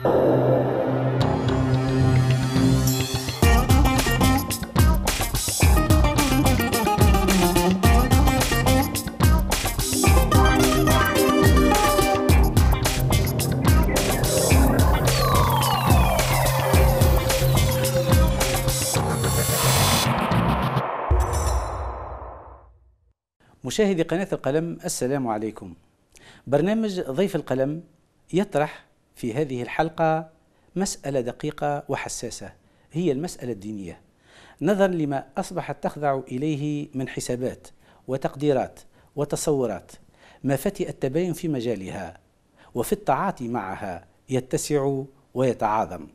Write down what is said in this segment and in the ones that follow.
مشاهدي قناة القلم السلام عليكم برنامج ضيف القلم يطرح في هذه الحلقة مسألة دقيقة وحساسة هي المسألة الدينية نظرا لما أصبحت تخضع إليه من حسابات وتقديرات وتصورات ما فتئ التباين في مجالها وفي التعاطي معها يتسع ويتعاظم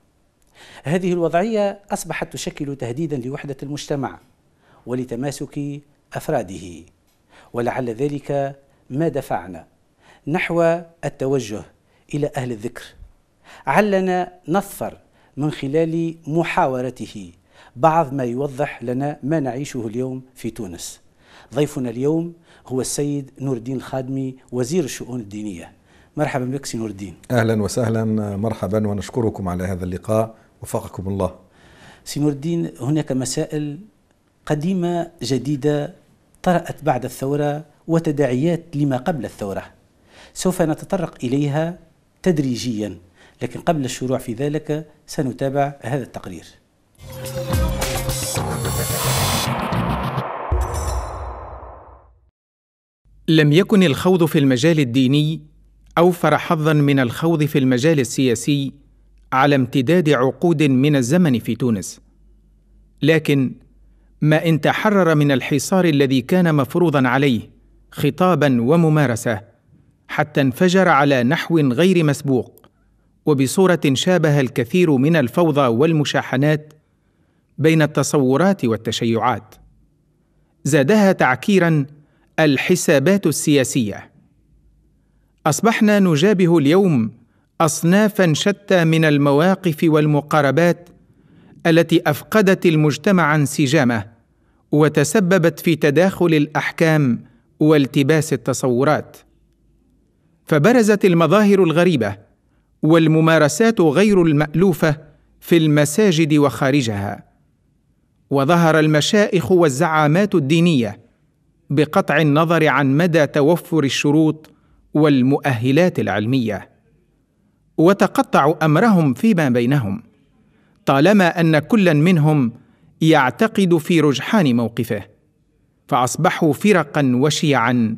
هذه الوضعية أصبحت تشكل تهديدا لوحدة المجتمع ولتماسك أفراده ولعل ذلك ما دفعنا نحو التوجه إلى أهل الذكر علنا نثر من خلال محاورته بعض ما يوضح لنا ما نعيشه اليوم في تونس ضيفنا اليوم هو السيد نور الدين الخادمي وزير الشؤون الدينية مرحبا بك سي نور الدين أهلا وسهلا مرحبا ونشكركم على هذا اللقاء وفقكم الله سي نور الدين هناك مسائل قديمة جديدة طرأت بعد الثورة وتداعيات لما قبل الثورة سوف نتطرق إليها تدريجيا لكن قبل الشروع في ذلك سنتابع هذا التقرير لم يكن الخوض في المجال الديني اوفر حظا من الخوض في المجال السياسي على امتداد عقود من الزمن في تونس لكن ما ان تحرر من الحصار الذي كان مفروضا عليه خطابا وممارسه حتى انفجر على نحو غير مسبوق وبصوره شابه الكثير من الفوضى والمشاحنات بين التصورات والتشيعات زادها تعكيرا الحسابات السياسيه اصبحنا نجابه اليوم اصنافا شتى من المواقف والمقاربات التي افقدت المجتمع انسجامه وتسببت في تداخل الاحكام والتباس التصورات فبرزت المظاهر الغريبه والممارسات غير المالوفه في المساجد وخارجها وظهر المشائخ والزعامات الدينيه بقطع النظر عن مدى توفر الشروط والمؤهلات العلميه وتقطع امرهم فيما بينهم طالما ان كلا منهم يعتقد في رجحان موقفه فاصبحوا فرقا وشيعا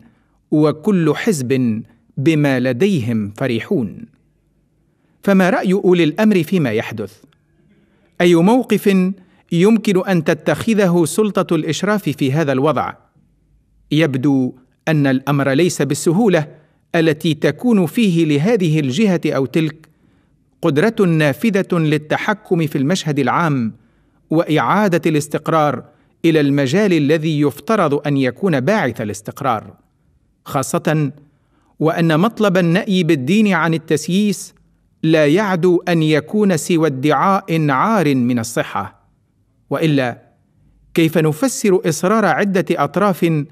وكل حزب بما لديهم فرحون فما راي اولي الامر فيما يحدث اي موقف يمكن ان تتخذه سلطه الاشراف في هذا الوضع يبدو ان الامر ليس بالسهوله التي تكون فيه لهذه الجهه او تلك قدره نافذه للتحكم في المشهد العام واعاده الاستقرار الى المجال الذي يفترض ان يكون باعث الاستقرار خاصه وان مطلب النأي بالدين عن التسييس لا يعدو ان يكون سوى ادعاء عار من الصحه والا كيف نفسر اصرار عده اطراف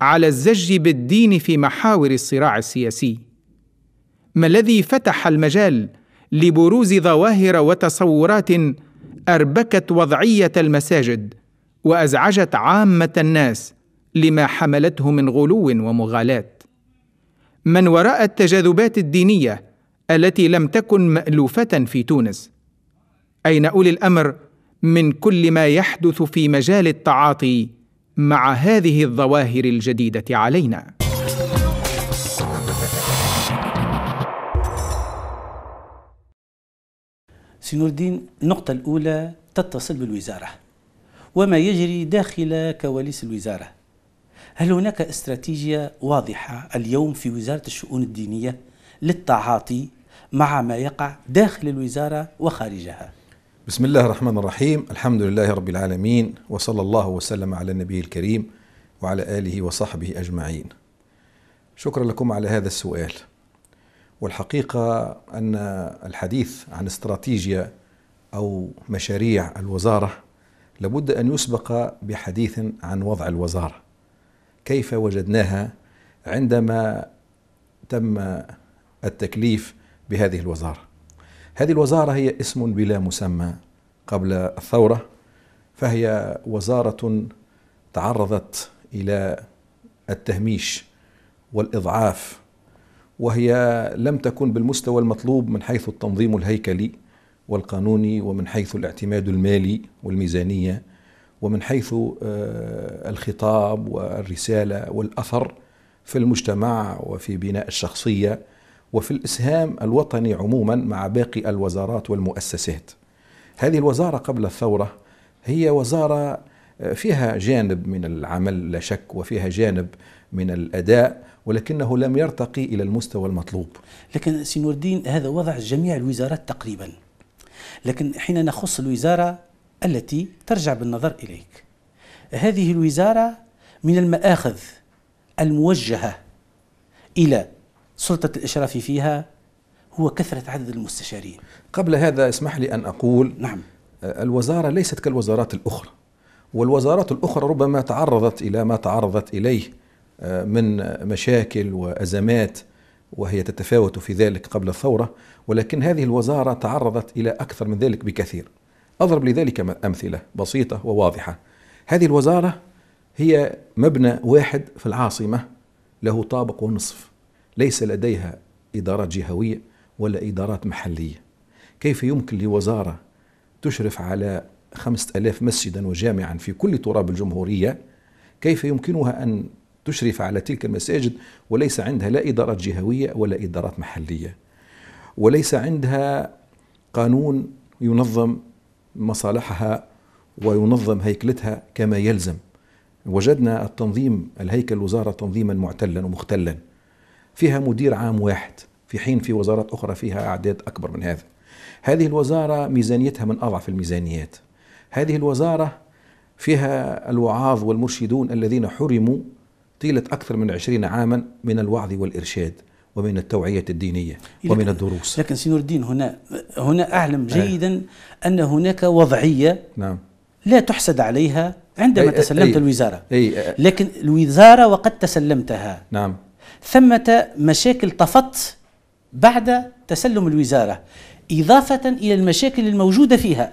على الزج بالدين في محاور الصراع السياسي ما الذي فتح المجال لبروز ظواهر وتصورات اربكت وضعيه المساجد وازعجت عامه الناس لما حملته من غلو ومغالاه من وراء التجاذبات الدينيه التي لم تكن مالوفه في تونس اين اولي الامر من كل ما يحدث في مجال التعاطي مع هذه الظواهر الجديده علينا سنور الدين النقطة الأولى تتصل بالوزارة وما يجري داخل كواليس الوزارة هل هناك استراتيجية واضحة اليوم في وزارة الشؤون الدينية للتعاطي مع ما يقع داخل الوزارة وخارجها؟ بسم الله الرحمن الرحيم، الحمد لله رب العالمين وصلى الله وسلم على النبي الكريم وعلى آله وصحبه أجمعين. شكرا لكم على هذا السؤال. والحقيقة أن الحديث عن استراتيجيا أو مشاريع الوزارة لابد أن يسبق بحديث عن وضع الوزارة كيف وجدناها عندما تم التكليف بهذه الوزارة هذه الوزارة هي اسم بلا مسمى قبل الثورة فهي وزارة تعرضت إلى التهميش والإضعاف وهي لم تكن بالمستوى المطلوب من حيث التنظيم الهيكلي والقانوني ومن حيث الاعتماد المالي والميزانية ومن حيث آه، الخطاب والرساله والاثر في المجتمع وفي بناء الشخصيه وفي الاسهام الوطني عموما مع باقي الوزارات والمؤسسات. هذه الوزاره قبل الثوره هي وزاره آه، فيها جانب من العمل لا شك وفيها جانب من الاداء ولكنه لم يرتقي الى المستوى المطلوب. لكن سي نور الدين هذا وضع جميع الوزارات تقريبا. لكن حين نخص الوزاره التي ترجع بالنظر اليك. هذه الوزاره من المآخذ الموجهه الى سلطه الاشراف فيها هو كثره عدد المستشارين. قبل هذا اسمح لي ان اقول نعم آه، الوزاره ليست كالوزارات الاخرى. والوزارات الاخرى ربما تعرضت الى ما تعرضت اليه آه، من مشاكل وازمات وهي تتفاوت في ذلك قبل الثوره ولكن هذه الوزاره تعرضت الى اكثر من ذلك بكثير أضرب لذلك أمثلة بسيطة وواضحة هذه الوزارة هي مبنى واحد في العاصمة له طابق ونصف ليس لديها إدارات جهوية ولا إدارات محلية كيف يمكن لوزارة تشرف على خمسة ألاف مسجدا وجامعا في كل تراب الجمهورية كيف يمكنها أن تشرف على تلك المساجد وليس عندها لا إدارات جهوية ولا إدارات محلية وليس عندها قانون ينظم مصالحها وينظم هيكلتها كما يلزم وجدنا التنظيم الهيكل الوزارة تنظيما معتلا ومختلا فيها مدير عام واحد في حين في وزارات أخرى فيها أعداد أكبر من هذا هذه الوزارة ميزانيتها من أضعف الميزانيات هذه الوزارة فيها الوعاظ والمرشدون الذين حرموا طيلة أكثر من عشرين عاما من الوعظ والإرشاد ومن التوعية الدينية ومن الدروس لكن سينور الدين هنا هنا أعلم جيدا أن هناك وضعية نعم لا تحسد عليها عندما أي تسلمت أي الوزارة أي لكن الوزارة وقد تسلمتها نعم ثمة مشاكل طفت بعد تسلم الوزارة إضافة إلى المشاكل الموجودة فيها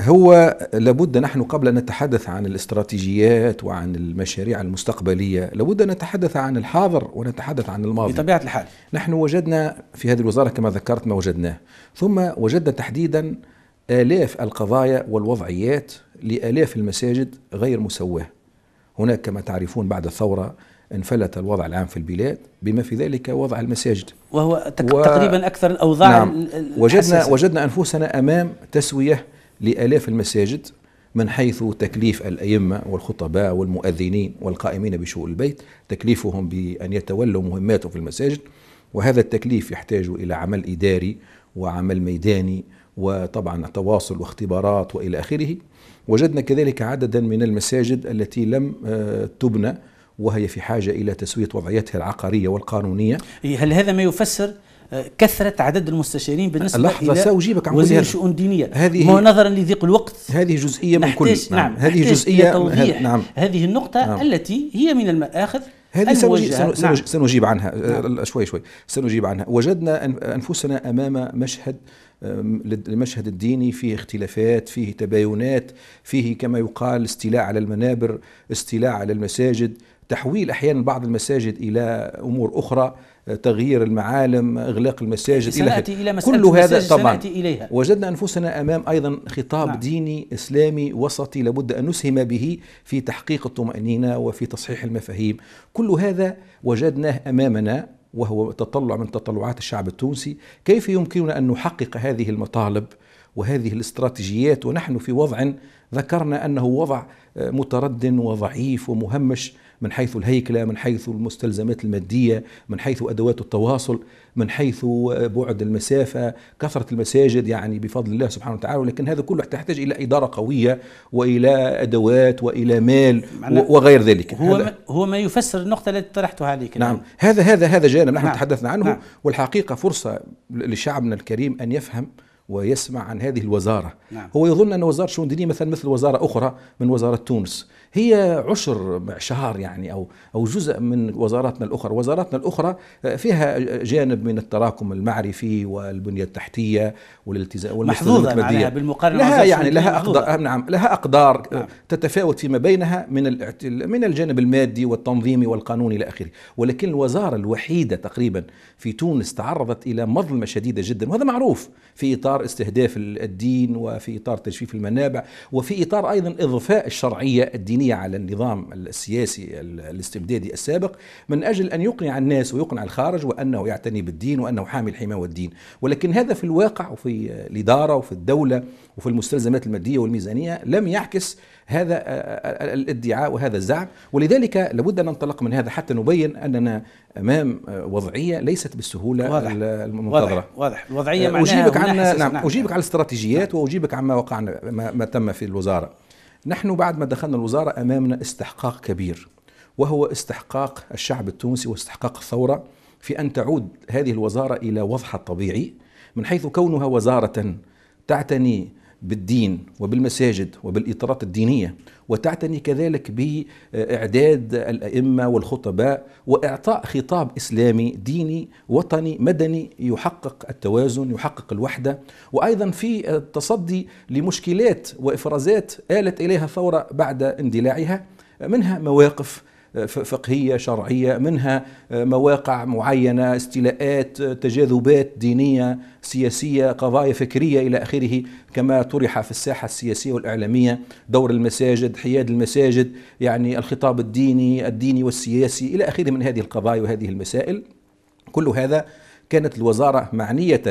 هو لابد نحن قبل أن نتحدث عن الاستراتيجيات وعن المشاريع المستقبلية لابد أن نتحدث عن الحاضر ونتحدث عن الماضي بطبيعة الحال نحن وجدنا في هذه الوزارة كما ذكرت ما وجدناه ثم وجدنا تحديدا آلاف القضايا والوضعيات لآلاف المساجد غير مسواة هناك كما تعرفون بعد الثورة انفلت الوضع العام في البلاد بما في ذلك وضع المساجد وهو تقريبا و... أكثر الأوضاع نعم. وجدنا, وجدنا أنفسنا أمام تسوية لآلاف المساجد من حيث تكليف الأئمة والخطباء والمؤذنين والقائمين بشؤون البيت تكليفهم بأن يتولوا مهماتهم في المساجد وهذا التكليف يحتاج إلى عمل إداري وعمل ميداني وطبعا تواصل واختبارات والى اخره وجدنا كذلك عددا من المساجد التي لم آه، تبنى وهي في حاجه الى تسويه وضعيتها العقاريه والقانونيه هل هذا ما يفسر كثره عدد المستشارين بالنسبه لحظه ساجيبك عن وزير الشؤون الدينيه هذه نظرا لضيق الوقت هذه جزئيه من كل نعم. نعم, هذه جزئيه توضيح نعم هذه النقطه نعم التي هي من المآخذ هذه سنجيب, نعم. سنجيب عنها نعم. شوي شوي سنجيب عنها وجدنا أنفسنا أمام مشهد المشهد الديني فيه اختلافات فيه تباينات فيه كما يقال استيلاء على المنابر استيلاء على المساجد تحويل أحيانا بعض المساجد إلى أمور أخرى تغيير المعالم إغلاق المساجد سنأتي إلى, إلى كل هذا طبعا إليها. وجدنا أنفسنا أمام أيضا خطاب نعم. ديني إسلامي وسطي لابد أن نسهم به في تحقيق الطمأنينة وفي تصحيح المفاهيم كل هذا وجدناه أمامنا وهو تطلع من تطلعات الشعب التونسي كيف يمكننا أن نحقق هذه المطالب وهذه الاستراتيجيات ونحن في وضع ذكرنا أنه وضع متردن وضعيف ومهمش من حيث الهيكلة من حيث المستلزمات المادية من حيث أدوات التواصل من حيث آه، بعد المسافة كثرة المساجد يعني بفضل الله سبحانه وتعالى ولكن هذا كله تحتاج إلى إدارة قوية وإلى أدوات وإلى مال وغير ذلك هو هو ما يفسر النقطة التي طرحتها عليك نعم هذا هذا هذا جانب نحن نعم. تحدثنا عنه نعم. والحقيقة فرصة لشعبنا الكريم أن يفهم ويسمع عن هذه الوزارة نعم. هو يظن أن وزارة شؤون دينية مثلا مثل وزارة أخرى من وزارة تونس هي عشر شهر يعني أو أو جزء من وزاراتنا الأخرى وزاراتنا الأخرى آه، فيها جانب من التراكم المعرفي والبنية التحتية والالتزام محظوظة عليها بالمقارنة لها يعني لها أقدار آه، نعم لها أقدار آه، نعم. تتفاوت فيما بينها من من الجانب المادي والتنظيمي والقانوني إلى آخره ولكن الوزارة الوحيدة تقريبا في تونس تعرضت إلى مظلمة شديدة جدا وهذا معروف في إطار استهداف الدين وفي إطار تجفيف المنابع وفي إطار أيضا إضفاء الشرعية الدينية الدينية على النظام السياسي الاستبدادي السابق من أجل أن يقنع الناس ويقنع الخارج وأنه يعتني بالدين وأنه حامل حماية الدين ولكن هذا في الواقع وفي الإدارة وفي الدولة وفي المستلزمات المادية والميزانية لم يعكس هذا الادعاء وهذا الزعم ولذلك لابد أن ننطلق من هذا حتى نبين أننا أمام وضعية ليست بالسهولة واضح المنتظرة واضح, واضح. وضعية معناها نعم، أجيبك عن نعم, نعم أجيبك على الاستراتيجيات نعم. وأجيبك عما وقعنا ما, ما تم في الوزارة نحن بعد ما دخلنا الوزارة أمامنا استحقاق كبير وهو استحقاق الشعب التونسي واستحقاق الثورة في أن تعود هذه الوزارة إلى وضعها الطبيعي من حيث كونها وزارة تعتني بالدين وبالمساجد وبالإطارات الدينية وتعتني كذلك بإعداد الأئمة والخطباء وإعطاء خطاب إسلامي ديني وطني مدني يحقق التوازن يحقق الوحدة وأيضا في التصدي لمشكلات وإفرازات آلت إليها ثورة بعد اندلاعها منها مواقف فقهيه شرعيه منها آه، مواقع معينه استيلاءات آه، تجاذبات دينيه سياسيه قضايا فكريه الى اخره كما طرح في الساحه السياسيه والاعلاميه دور المساجد حياد المساجد يعني الخطاب الديني الديني والسياسي الى اخره من هذه القضايا وهذه المسائل كل هذا كانت الوزارة معنية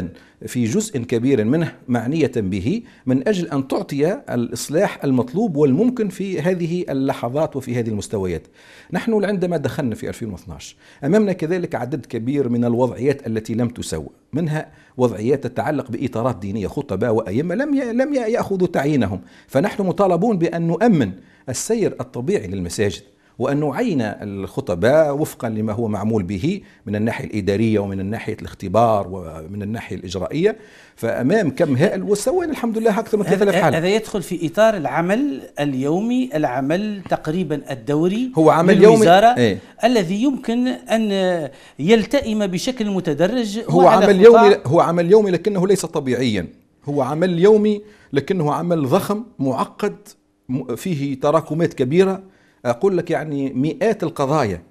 في جزء كبير منه معنية به من أجل أن تعطي الإصلاح المطلوب والممكن في هذه اللحظات وفي هذه المستويات نحن عندما دخلنا في 2012 أمامنا كذلك عدد كبير من الوضعيات التي لم تسوى منها وضعيات تتعلق بإطارات دينية خطباء وأئمة لم لم يأخذوا تعيينهم فنحن مطالبون بأن نؤمن السير الطبيعي للمساجد وأن نعين الخطباء وفقا لما هو معمول به من الناحية الإدارية ومن الناحية الاختبار ومن الناحية الإجرائية فأمام كم هائل وسوينا الحمد لله أكثر من 3000 حالة هذا يدخل في إطار العمل اليومي العمل تقريبا الدوري هو عمل يومي ايه؟ الذي يمكن أن يلتئم بشكل متدرج هو عمل يومي هو عمل يومي لكنه ليس طبيعيا هو عمل يومي لكنه عمل ضخم معقد فيه تراكمات كبيره أقول لك يعني مئات القضايا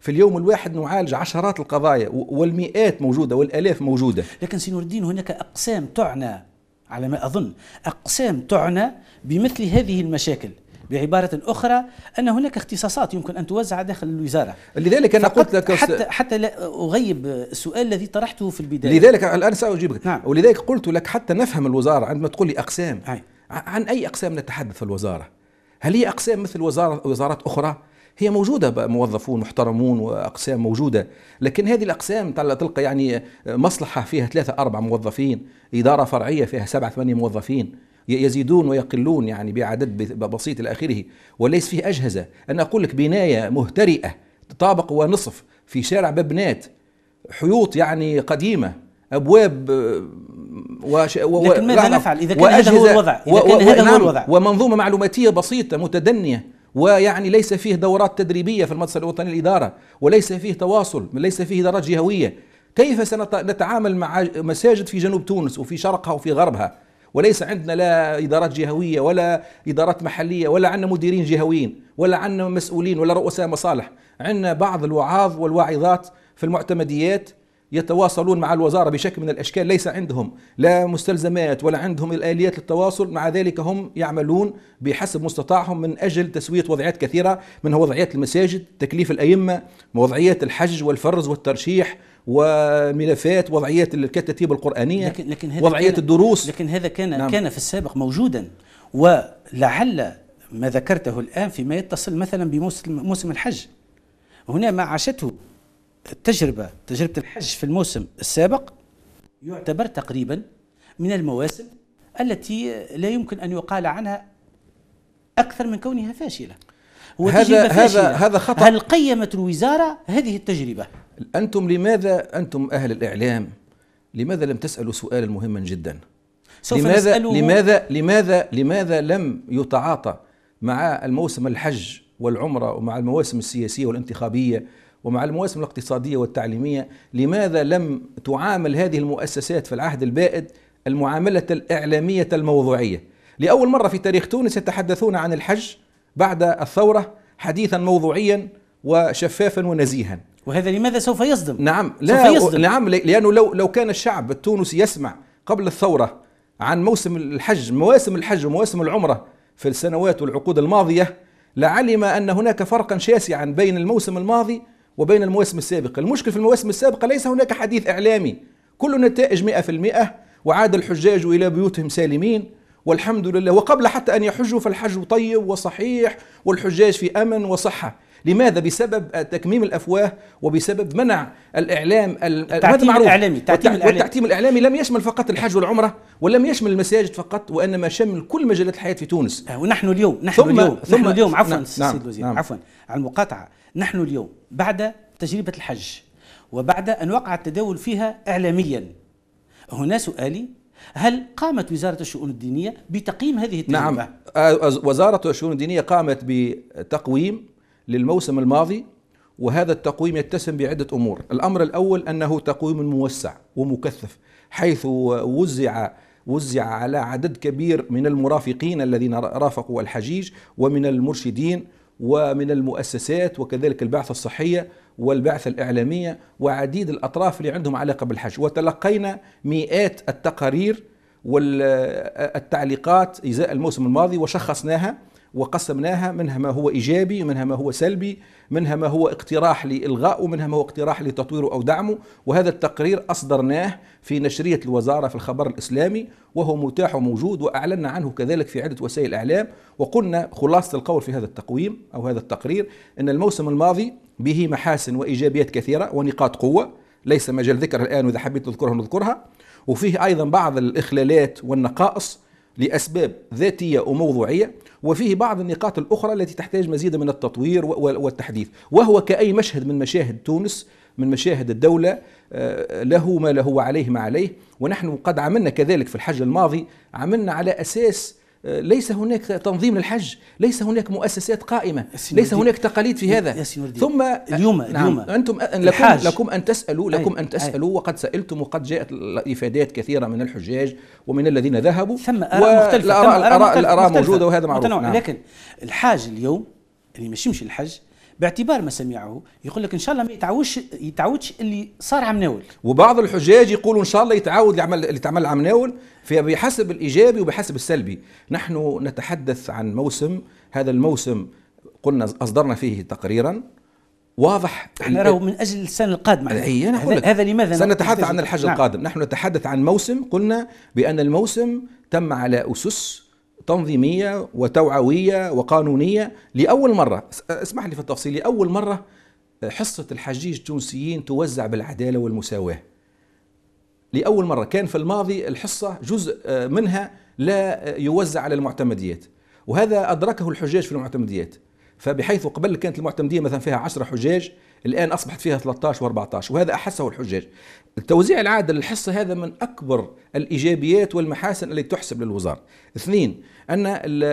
في اليوم الواحد نعالج عشرات القضايا والمئات موجودة والآلاف موجودة لكن سي نور الدين هناك أقسام تعنى على ما أظن أقسام تعنى بمثل هذه المشاكل بعبارة أخرى أن هناك اختصاصات يمكن أن توزع داخل الوزارة لذلك أنا قلت لك حتى, حتى لا أغيب السؤال الذي طرحته في البداية لذلك الآن سأجيبك نعم. ولذلك قلت لك حتى نفهم الوزارة عندما تقول لي أقسام هاي. عن أي أقسام نتحدث في الوزارة هل هي أقسام مثل وزارة وزارات أخرى؟ هي موجودة موظفون محترمون وأقسام موجودة لكن هذه الأقسام تلقى يعني مصلحة فيها ثلاثة أربع موظفين إدارة فرعية فيها سبعة ثمانية موظفين يزيدون ويقلون يعني بعدد بسيط إلى آخره وليس فيه أجهزة أنا أقول لك بناية مهترئة طابق ونصف في شارع ببنات حيوط يعني قديمة ابواب آه، و... و... لكن ماذا نفعل اذا كان وأجهزة هذا هو الوضع اذا و... كان هذا هو نعم، الوضع ومنظومه معلوماتيه بسيطه متدنيه ويعني ليس فيه دورات تدريبيه في المدرسه الوطنيه للاداره وليس فيه تواصل ليس فيه درجات جهويه كيف سنتعامل مع مساجد في جنوب تونس وفي شرقها وفي غربها وليس عندنا لا ادارات جهويه ولا ادارات محليه ولا عندنا مديرين جهويين ولا عندنا مسؤولين ولا رؤساء مصالح عندنا بعض الوعاظ والواعظات في المعتمديات يتواصلون مع الوزارة بشكل من الأشكال ليس عندهم لا مستلزمات ولا عندهم الآليات للتواصل مع ذلك هم يعملون بحسب مستطاعهم من أجل تسوية وضعيات كثيرة منها وضعيات المساجد تكليف الأئمة وضعيات الحج والفرز والترشيح وملفات وضعيات الكتاتيب القرآنية لكن لكن هذا وضعيات كان الدروس لكن هذا كان نعم كان في السابق موجودا ولعل ما ذكرته الآن فيما يتصل مثلا بموسم الحج هنا ما عاشته التجربة تجربة الحج في الموسم السابق يعتبر تقريبا من المواسم التي لا يمكن أن يقال عنها أكثر من كونها فاشلة هذا هذا هذا خطأ هل قيمت الوزارة هذه التجربة؟ أنتم لماذا أنتم أهل الإعلام لماذا لم تسألوا سؤالا مهما جدا؟ سوف لماذا نسأله لماذا لماذا لماذا لم يتعاطى مع الموسم الحج والعمرة ومع المواسم السياسية والانتخابية ومع المواسم الاقتصادية والتعليمية لماذا لم تعامل هذه المؤسسات في العهد البائد المعاملة الإعلامية الموضوعية لأول مرة في تاريخ تونس يتحدثون عن الحج بعد الثورة حديثا موضوعيا وشفافا ونزيها وهذا لماذا سوف يصدم نعم لا سوف يصدم. نعم لأنه لو لو كان الشعب التونسي يسمع قبل الثورة عن موسم الحج مواسم الحج ومواسم العمرة في السنوات والعقود الماضية لعلم أن هناك فرقا شاسعا بين الموسم الماضي وبين المواسم السابقة المشكل في المواسم السابقة ليس هناك حديث إعلامي كل النتائج 100% وعاد الحجاج إلى بيوتهم سالمين والحمد لله وقبل حتى أن يحجوا فالحج طيب وصحيح والحجاج في أمن وصحة لماذا؟ بسبب تكميم الافواه وبسبب منع الاعلام التعتيم الاعلامي التعتيم الاعلامي الاعلامي لم يشمل فقط الحج والعمره ولم يشمل المساجد فقط وانما شمل كل مجالات الحياه في تونس آه، ونحن اليوم نحن ثم اليوم ثم نحن اليوم عفوا نعم سيد الوزير نعم, نعم. عفوا على المقاطعه نحن اليوم بعد تجربة الحج وبعد أن وقع التداول فيها إعلاميا هنا سؤالي هل قامت وزارة الشؤون الدينية بتقييم هذه التجربة؟ نعم آه، وزارة الشؤون الدينية قامت بتقويم للموسم الماضي وهذا التقويم يتسم بعدة أمور الأمر الأول أنه تقويم موسع ومكثف حيث وزع وزع على عدد كبير من المرافقين الذين رافقوا الحجيج ومن المرشدين ومن المؤسسات وكذلك البعثة الصحية والبعثة الإعلامية وعديد الأطراف اللي عندهم علاقة بالحج وتلقينا مئات التقارير والتعليقات إزاء الموسم الماضي وشخصناها وقسمناها منها ما هو ايجابي منها ما هو سلبي منها ما هو اقتراح لالغائه منها ما هو اقتراح لتطويره او دعمه وهذا التقرير اصدرناه في نشريه الوزاره في الخبر الاسلامي وهو متاح وموجود واعلنا عنه كذلك في عده وسائل اعلام وقلنا خلاصه القول في هذا التقويم او هذا التقرير ان الموسم الماضي به محاسن وايجابيات كثيره ونقاط قوه ليس مجال ذكر الان واذا حبيت نذكرها نذكرها وفيه ايضا بعض الاخلالات والنقائص لأسباب ذاتية وموضوعية وفيه بعض النقاط الأخرى التي تحتاج مزيد من التطوير والتحديث وهو كأي مشهد من مشاهد تونس من مشاهد الدولة آه، له ما له وعليه ما عليه ونحن قد عملنا كذلك في الحج الماضي عملنا على أساس آه، ليس هناك تنظيم للحج ليس هناك مؤسسات قائمة ليس هناك تقاليد في هذا ثم اليوم, آه، نعم اليوم أنتم آه، لكم, لكم أن تسألوا لكم أن تسألوا وقد سألتم وقد جاءت إفادات كثيرة من الحجاج ومن الذين ذهبوا ثم آراء مختلفة الآراء موجودة وهذا معروف نعم. لكن الحاج اليوم اللي ما يمشي الحج باعتبار ما سمعه يقول لك ان شاء الله ما يتعودش يتعودش اللي صار عمناول وبعض الحجاج يقولوا ان شاء الله يتعود العمل اللي تعمل عمناول بحسب الايجابي وبحسب السلبي نحن نتحدث عن موسم هذا الموسم قلنا اصدرنا فيه تقريرا واضح احنا راه من اجل السنه القادمه اي انا هذا, هذا لماذا سنتحدث عن الحج نعم. القادم نحن نتحدث عن موسم قلنا بان الموسم تم على اسس تنظيميه وتوعويه وقانونيه لاول مره اسمح لي في التفصيل لاول مره آه، حصه الحجيج التونسيين توزع بالعداله والمساواه لاول مره كان في الماضي الحصه جزء آه، منها لا آه، يوزع على المعتمديات وهذا ادركه الحجاج في المعتمديات فبحيث قبل كانت المعتمديه مثلا فيها 10 حجاج الان اصبحت فيها 13 و14 وهذا احسه الحجاج التوزيع العادل للحصة هذا من أكبر الإيجابيات والمحاسن التي تحسب للوزارة اثنين أن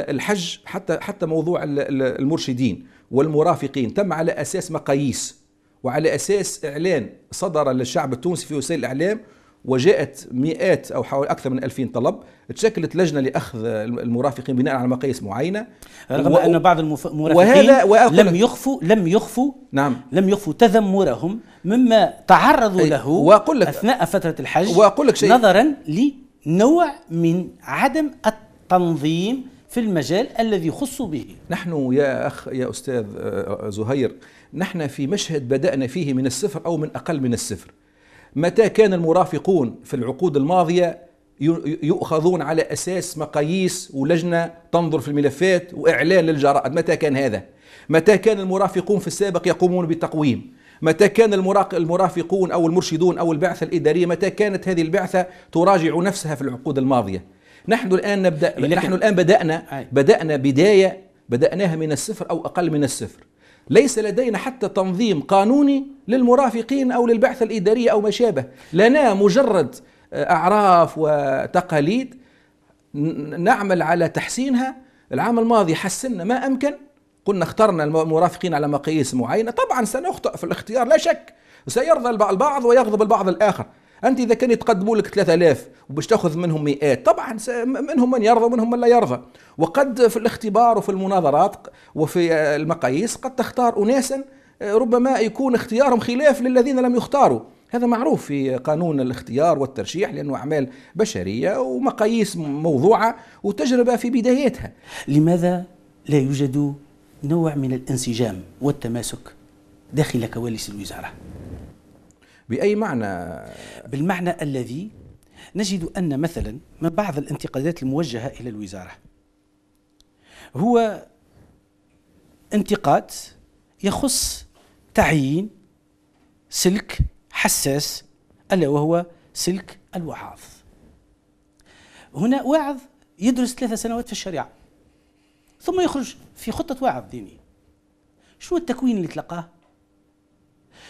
الحج حتى, حتى موضوع المرشدين والمرافقين تم على أساس مقاييس وعلى أساس إعلان صدر للشعب التونسي في وسائل الإعلام وجاءت مئات او حوالي اكثر من 2000 طلب تشكلت لجنه لاخذ المرافقين بناء على مقاييس معينه رغم و... ان بعض المرافقين وهذا وأقول... لم يخفوا لم يخفوا نعم لم يخفوا تذمرهم مما تعرضوا أي... له وأقول لك اثناء فتره الحج وأقول لك شيء نظرا لنوع من عدم التنظيم في المجال الذي يخص به نحن يا أخ يا أستاذ آه، آه، زهير نحن في مشهد بدأنا فيه من الصفر أو من أقل من الصفر متى كان المرافقون في العقود الماضية يؤخذون على أساس مقاييس ولجنة تنظر في الملفات وإعلان للجرائد متى كان هذا متى كان المرافقون في السابق يقومون بالتقويم متى كان المرافقون أو المرشدون أو البعثة الإدارية متى كانت هذه البعثة تراجع نفسها في العقود الماضية نحن الآن نبدأ نحن الآن بدأنا بدأنا بداية بدأناها من الصفر أو أقل من الصفر ليس لدينا حتى تنظيم قانوني للمرافقين أو للبعثة الإدارية أو ما شابه لنا مجرد آه، أعراف وتقاليد نعمل على تحسينها العام الماضي حسنا ما أمكن قلنا اخترنا المرافقين على مقاييس معينة طبعا سنخطئ في الاختيار لا شك سيرضى البعض ويغضب البعض الآخر انت اذا كان يتقدموا لك 3000 وباش تاخذ منهم مئات طبعا منهم من يرضى ومنهم من لا يرضى وقد في الاختبار وفي المناظرات وفي آه، المقاييس قد تختار اناسا آه، ربما يكون اختيارهم خلاف للذين لم يختاروا هذا معروف في قانون الاختيار والترشيح لأنه أعمال بشرية ومقاييس موضوعة وتجربة في بدايتها لماذا لا يوجد نوع من الانسجام والتماسك داخل كواليس الوزارة؟ باي معنى بالمعنى الذي نجد ان مثلا من بعض الانتقادات الموجهه الى الوزاره هو انتقاد يخص تعيين سلك حساس الا وهو سلك الوعاظ هنا واعظ يدرس ثلاثة سنوات في الشريعه ثم يخرج في خطه واعظ ديني شو التكوين اللي تلقاه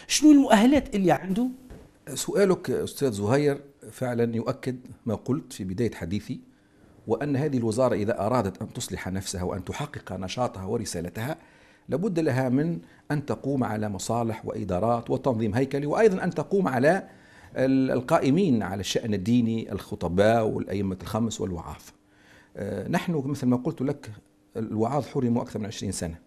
شنو المؤهلات اللي عنده سؤالك استاذ زهير فعلا يؤكد ما قلت في بدايه حديثي وان هذه الوزاره اذا ارادت ان تصلح نفسها وان تحقق نشاطها ورسالتها لابد لها من ان تقوم على مصالح وادارات وتنظيم هيكلي وايضا ان تقوم على القائمين على الشان الديني الخطباء والائمه الخمس والوعاظ. آه، نحن مثل ما قلت لك الوعاظ حرموا اكثر من 20 سنه.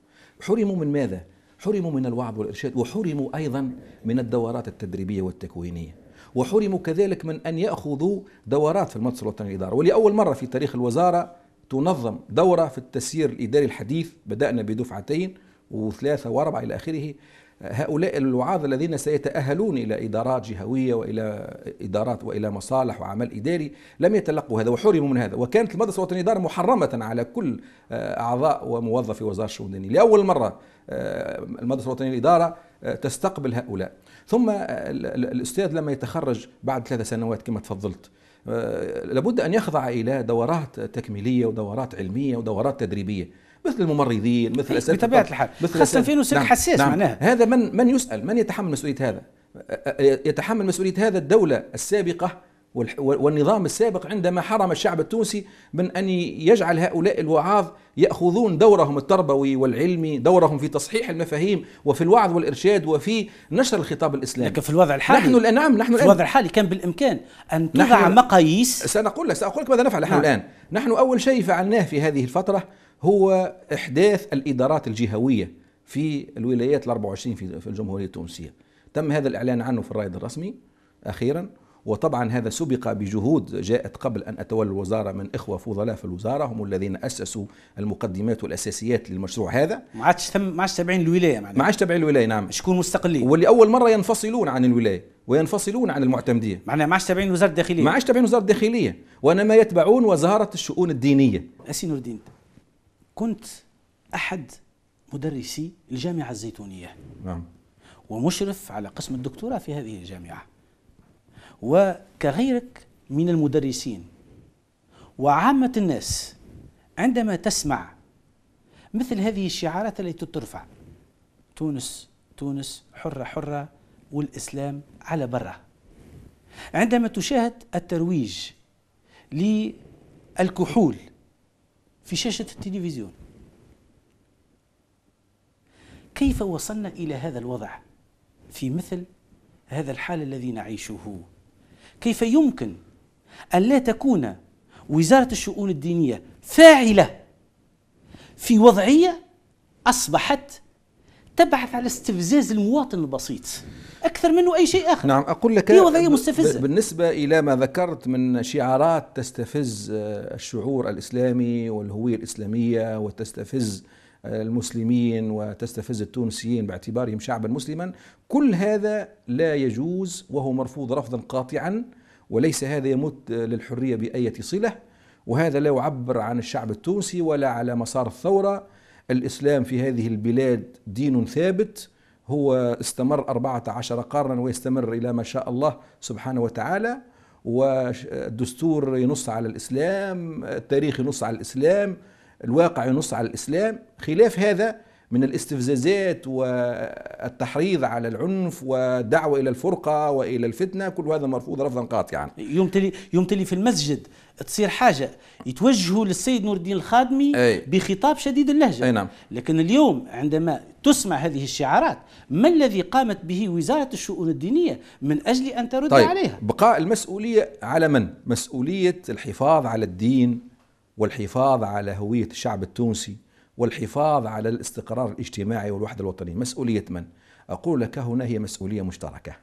حرموا من ماذا؟ حرموا من الوعظ والإرشاد وحرموا أيضا من الدورات التدريبية والتكوينية وحرموا كذلك من أن يأخذوا دورات في المجلس الوطني للإدارة ولأول مرة في تاريخ الوزارة تنظم دورة في التسيير الإداري الحديث بدأنا بدفعتين وثلاثة وأربعة إلى آخره هؤلاء الوعاظ الذين سيتأهلون إلى إدارات جهوية وإلى إدارات وإلى مصالح وعمل إداري لم يتلقوا هذا وحرموا من هذا وكانت المدرسة الوطنية للإدارة محرمة على كل آه، أعضاء وموظفي وزارة الشؤون الدينية لأول مرة آه، المدرسة الوطنية للإدارة آه، تستقبل هؤلاء ثم الأستاذ لما يتخرج بعد ثلاث سنوات كما تفضلت لابد أن يخضع إلى دورات تكميلية ودورات علمية ودورات تدريبية مثل الممرضين مثل الاساتذه إيه، بطبيعه الحال مثل خاصه 2006 نعم. حساس نعم. معناها هذا من من يسال من يتحمل مسؤوليه هذا يتحمل مسؤوليه هذا الدوله السابقه والنظام السابق عندما حرم الشعب التونسي من ان يجعل هؤلاء الوعاظ ياخذون دورهم التربوي والعلمي، دورهم في تصحيح المفاهيم وفي الوعظ والارشاد وفي نشر الخطاب الاسلامي. لكن في الوضع الحالي نحن الان نعم نحن في الوضع الحالي كان بالامكان ان تضع مقاييس سنقول لك ساقول لك ماذا نفعل نحن نعم. الان، نحن اول شيء فعلناه في هذه الفتره هو إحداث الإدارات الجهوية في الولايات ال 24 في الجمهورية التونسية تم هذا الإعلان عنه في الرائد الرسمي أخيرا وطبعا هذا سبق بجهود جاءت قبل أن أتولى الوزارة من إخوة فضلاء في الوزارة هم الذين أسسوا المقدمات والأساسيات للمشروع هذا ما عادش تم ما عادش تابعين الولاية معناها ما عادش تابعين الولاية نعم شكون مستقلين واللي أول مرة ينفصلون عن الولاية وينفصلون عن المعتمدية معناها ما عادش تابعين وزارة الداخلية ما عادش تابعين وزارة الداخلية وإنما يتبعون وزارة الشؤون الدينية أسي نور الدين كنت أحد مدرسي الجامعة الزيتونية نعم ومشرف على قسم الدكتوراه في هذه الجامعة وكغيرك من المدرسين وعامة الناس عندما تسمع مثل هذه الشعارات التي ترفع تونس تونس حرة حرة والإسلام على برا عندما تشاهد الترويج للكحول في شاشة التلفزيون كيف وصلنا إلى هذا الوضع في مثل هذا الحال الذي نعيشه كيف يمكن أن لا تكون وزارة الشؤون الدينية فاعلة في وضعية أصبحت تبحث على استفزاز المواطن البسيط اكثر منه اي شيء اخر نعم اقول لك هي وضعيه مستفزه بالنسبه الى ما ذكرت من شعارات تستفز آه، الشعور الاسلامي والهويه الاسلاميه وتستفز آه، المسلمين وتستفز التونسيين باعتبارهم شعبا مسلما كل هذا لا يجوز وهو مرفوض رفضا قاطعا وليس هذا يمت للحريه باية صله وهذا لا يعبر عن الشعب التونسي ولا على مسار الثوره الإسلام في هذه البلاد دين ثابت هو استمر 14 قرنا ويستمر إلى ما شاء الله سبحانه وتعالى والدستور ينص على الإسلام التاريخ ينص على الإسلام الواقع ينص على الإسلام خلاف هذا من الاستفزازات والتحريض على العنف والدعوة إلى الفرقة وإلى الفتنة كل هذا مرفوض رفضا قاطعا يمتلي, يمتلي في المسجد تصير حاجة يتوجهوا للسيد نور الدين الخادمي أي. بخطاب شديد اللهجة أي نعم. لكن اليوم عندما تسمع هذه الشعارات ما الذي قامت به وزارة الشؤون الدينية من أجل أن ترد طيب. عليها بقاء المسؤولية على من؟ مسؤولية الحفاظ على الدين والحفاظ على هوية الشعب التونسي والحفاظ على الاستقرار الاجتماعي والوحدة الوطنية مسؤولية من؟ أقول لك هنا هي مسؤولية مشتركة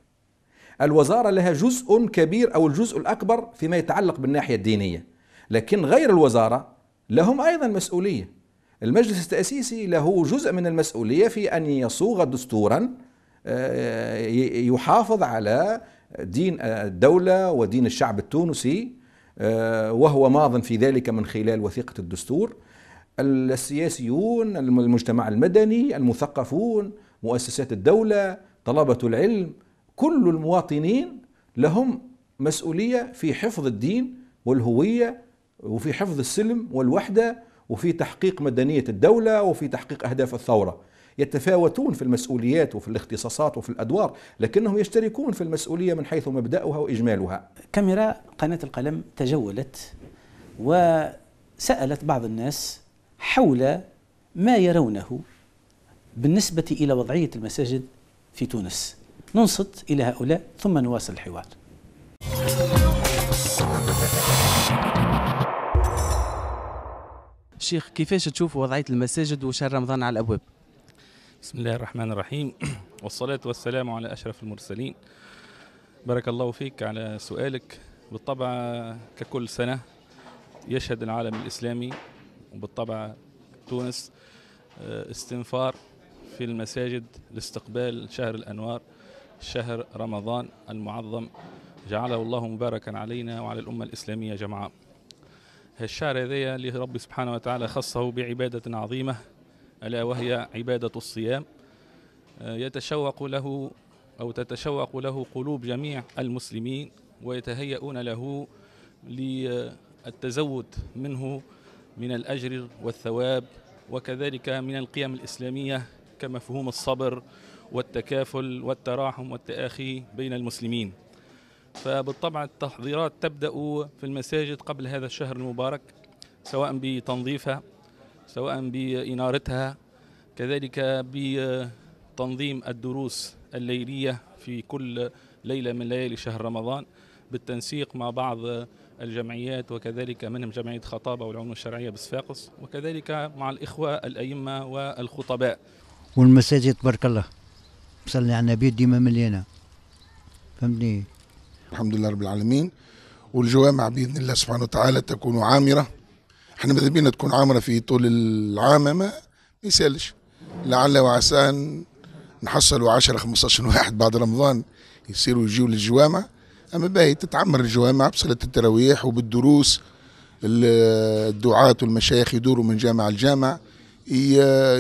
الوزارة لها جزء كبير أو الجزء الأكبر فيما يتعلق بالناحية الدينية لكن غير الوزارة لهم أيضا مسؤولية المجلس التأسيسي له جزء من المسؤولية في أن يصوغ دستورا آه، يحافظ على دين آه، الدولة ودين الشعب التونسي آه، وهو ماض في ذلك من خلال وثيقة الدستور السياسيون المجتمع المدني المثقفون مؤسسات الدولة طلبة العلم كل المواطنين لهم مسؤولية في حفظ الدين والهوية وفي حفظ السلم والوحدة وفي تحقيق مدنية الدولة وفي تحقيق أهداف الثورة يتفاوتون في المسؤوليات وفي الاختصاصات وفي الأدوار لكنهم يشتركون في المسؤولية من حيث مبدأها وإجمالها كاميرا قناة القلم تجولت وسألت بعض الناس حول ما يرونه بالنسبة إلى وضعية المساجد في تونس ننصت إلى هؤلاء ثم نواصل الحوار شيخ كيفاش تشوف وضعية المساجد وشهر رمضان على الأبواب بسم الله الرحمن الرحيم والصلاة والسلام على أشرف المرسلين بارك الله فيك على سؤالك بالطبع ككل سنة يشهد العالم الإسلامي وبالطبع تونس آه، استنفار في المساجد لاستقبال شهر الأنوار شهر رمضان المعظم جعله الله مباركا علينا وعلى الأمة الإسلامية جمعاء الشهر هذا اللي ربي سبحانه وتعالى خصه بعبادة عظيمة ألا وهي عبادة الصيام آه، يتشوق له أو تتشوق له قلوب جميع المسلمين ويتهيئون له للتزود منه من الأجر والثواب وكذلك من القيم الإسلامية كمفهوم الصبر والتكافل والتراحم والتآخي بين المسلمين فبالطبع التحضيرات تبدأ في المساجد قبل هذا الشهر المبارك سواء بتنظيفها سواء بإنارتها كذلك بتنظيم الدروس الليلية في كل ليلة من ليالي شهر رمضان بالتنسيق مع بعض الجمعيات وكذلك منهم جمعية خطابة والعلوم الشرعية بصفاقس وكذلك مع الإخوة الأئمة والخطباء والمساجد تبارك الله صلي على النبي ديما مليانة فهمتني الحمد لله رب العالمين والجوامع بإذن الله سبحانه وتعالى تكون عامرة احنا ماذا بينا تكون عامرة في طول العام ما يسالش لعل وعسى نحصلوا 10 15 واحد بعد رمضان يصيروا يجيوا للجوامع اما باهي تتعمر الجوامع بصلاه التراويح وبالدروس الدعاة والمشايخ يدوروا من جامع لجامع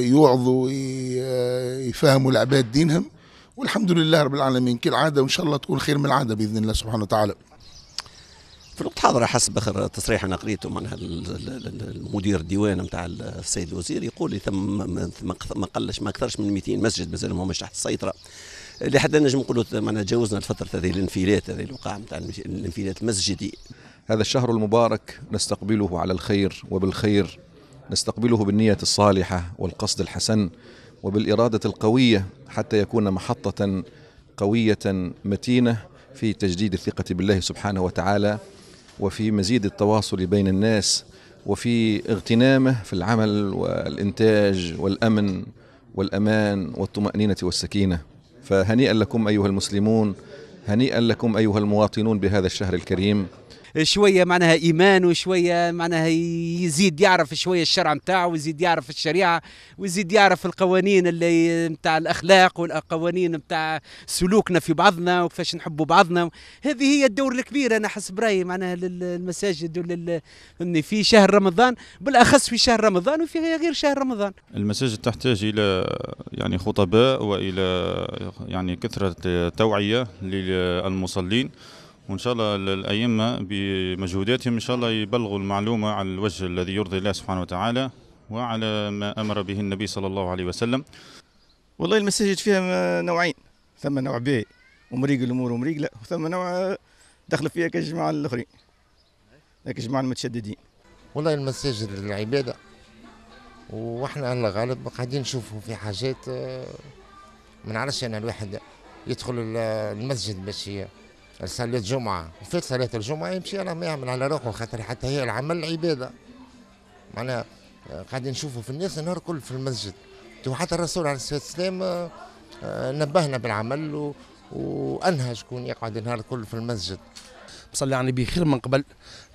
يوعظوا يفهموا العباد دينهم والحمد لله رب العالمين كالعاده وان شاء الله تكون خير من العاده باذن الله سبحانه وتعالى. في الوقت الحاضر حسب اخر تصريح انا قريته معناها المدير الديوان نتاع السيد الوزير يقول لي ثم ما قلش ما اكثرش من 200 مسجد مازال مش تحت السيطره اللي حتى نجم نقولوا معناها تجاوزنا الفتره هذه الانفلات هذه الوقعه نتاع الانفلات المسجدي هذا الشهر المبارك نستقبله على الخير وبالخير نستقبله بالنية الصالحة والقصد الحسن وبالإرادة القوية حتى يكون محطة قوية متينة في تجديد الثقة بالله سبحانه وتعالى وفي مزيد التواصل بين الناس وفي اغتنامه في العمل والإنتاج والأمن والأمان والطمأنينة والسكينة فهنيئا لكم أيها المسلمون هنيئا لكم أيها المواطنون بهذا الشهر الكريم شويه معناها ايمان وشويه معناها يزيد يعرف شويه الشرع نتاعو ويزيد يعرف الشريعه ويزيد يعرف القوانين اللي نتاع الاخلاق والقوانين نتاع سلوكنا في بعضنا وكيفاش نحبوا بعضنا هذه هي الدور الكبير انا حسب رايي معناها للمساجد ولل في شهر رمضان بالاخص في شهر رمضان وفي غير شهر رمضان المساجد تحتاج الى يعني خطباء والى يعني كثره توعيه للمصلين وان شاء الله الائمه بمجهوداتهم ان شاء الله يبلغوا المعلومه على الوجه الذي يرضي الله سبحانه وتعالى وعلى ما امر به النبي صلى الله عليه وسلم. والله المساجد فيها نوعين ثم نوع بي ومريق الامور ومريق لا ثم نوع دخل فيها كجماعه الاخرين كجماعه المتشددين. والله المساجد للعباده واحنا على الغالب قاعدين نشوفوا في حاجات آه، ما نعرفش انا الواحد يدخل المسجد باش صلاة جمعة وفي صلاة الجمعة يمشي ما يعمل على روحه خاطر حتى هي العمل عبادة معناها قاعدين نشوفوا في الناس النهار كل في المسجد وحتى الرسول عليه الصلاة والسلام آه، آه، نبهنا بالعمل وأنهى شكون يقعد النهار كل في المسجد صلى على يعني النبي خير من قبل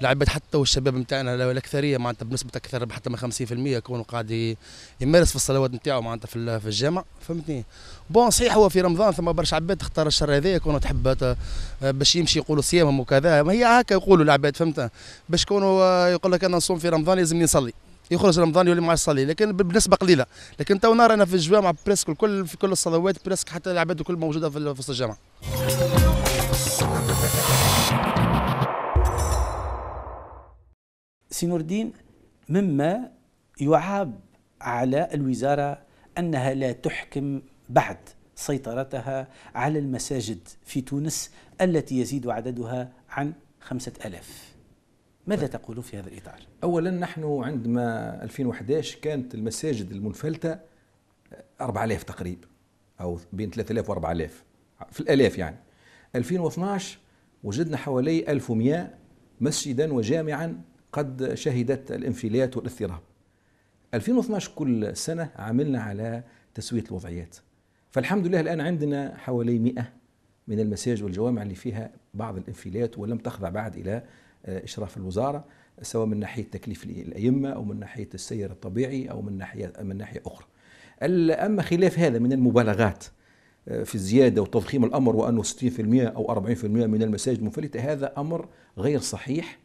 العباد حتى والشباب نتاعنا الاكثريه معناتها بنسبه اكثر حتى من 50% يكونوا قاعد يمارس في الصلوات نتاعو معناتها في في الجامع فهمتني بون صحيح هو في رمضان ثم برشا عباد تختار الشهر هذا يكونوا تحب باش يمشي يقولوا صيامهم وكذا ما هي هكا يقولوا العباد فهمت باش يكونوا آه، يقول لك انا نصوم في رمضان لازم نصلي يخرج رمضان يولي مع الصلي لكن بنسبه قليله لكن تو انا في الجوامع بريسك الكل في كل الصلوات بريسك حتى العباد الكل موجوده في وسط الجامع سي نور الدين مما يعاب على الوزاره انها لا تحكم بعد سيطرتها على المساجد في تونس التي يزيد عددها عن خمسة ألاف ماذا طيب. تقول في هذا الإطار؟ أولا نحن عندما 2011 كانت المساجد المنفلتة 4000 تقريبا أو بين 3000 و 4000 في الآلاف يعني 2012 وجدنا حوالي 1100 مسجدا وجامعا قد شهدت الانفلات والاضطراب 2012 كل سنة عملنا على تسوية الوضعيات فالحمد لله الآن عندنا حوالي 100 من المساجد والجوامع اللي فيها بعض الانفلات ولم تخضع بعد إلى آه، إشراف الوزارة سواء من ناحية تكليف الأئمة أو من ناحية السير الطبيعي أو من ناحية من ناحية أخرى أما خلاف هذا من المبالغات آه، في الزيادة وتضخيم الأمر وأنه 60% أو 40% من المساجد منفلتة هذا أمر غير صحيح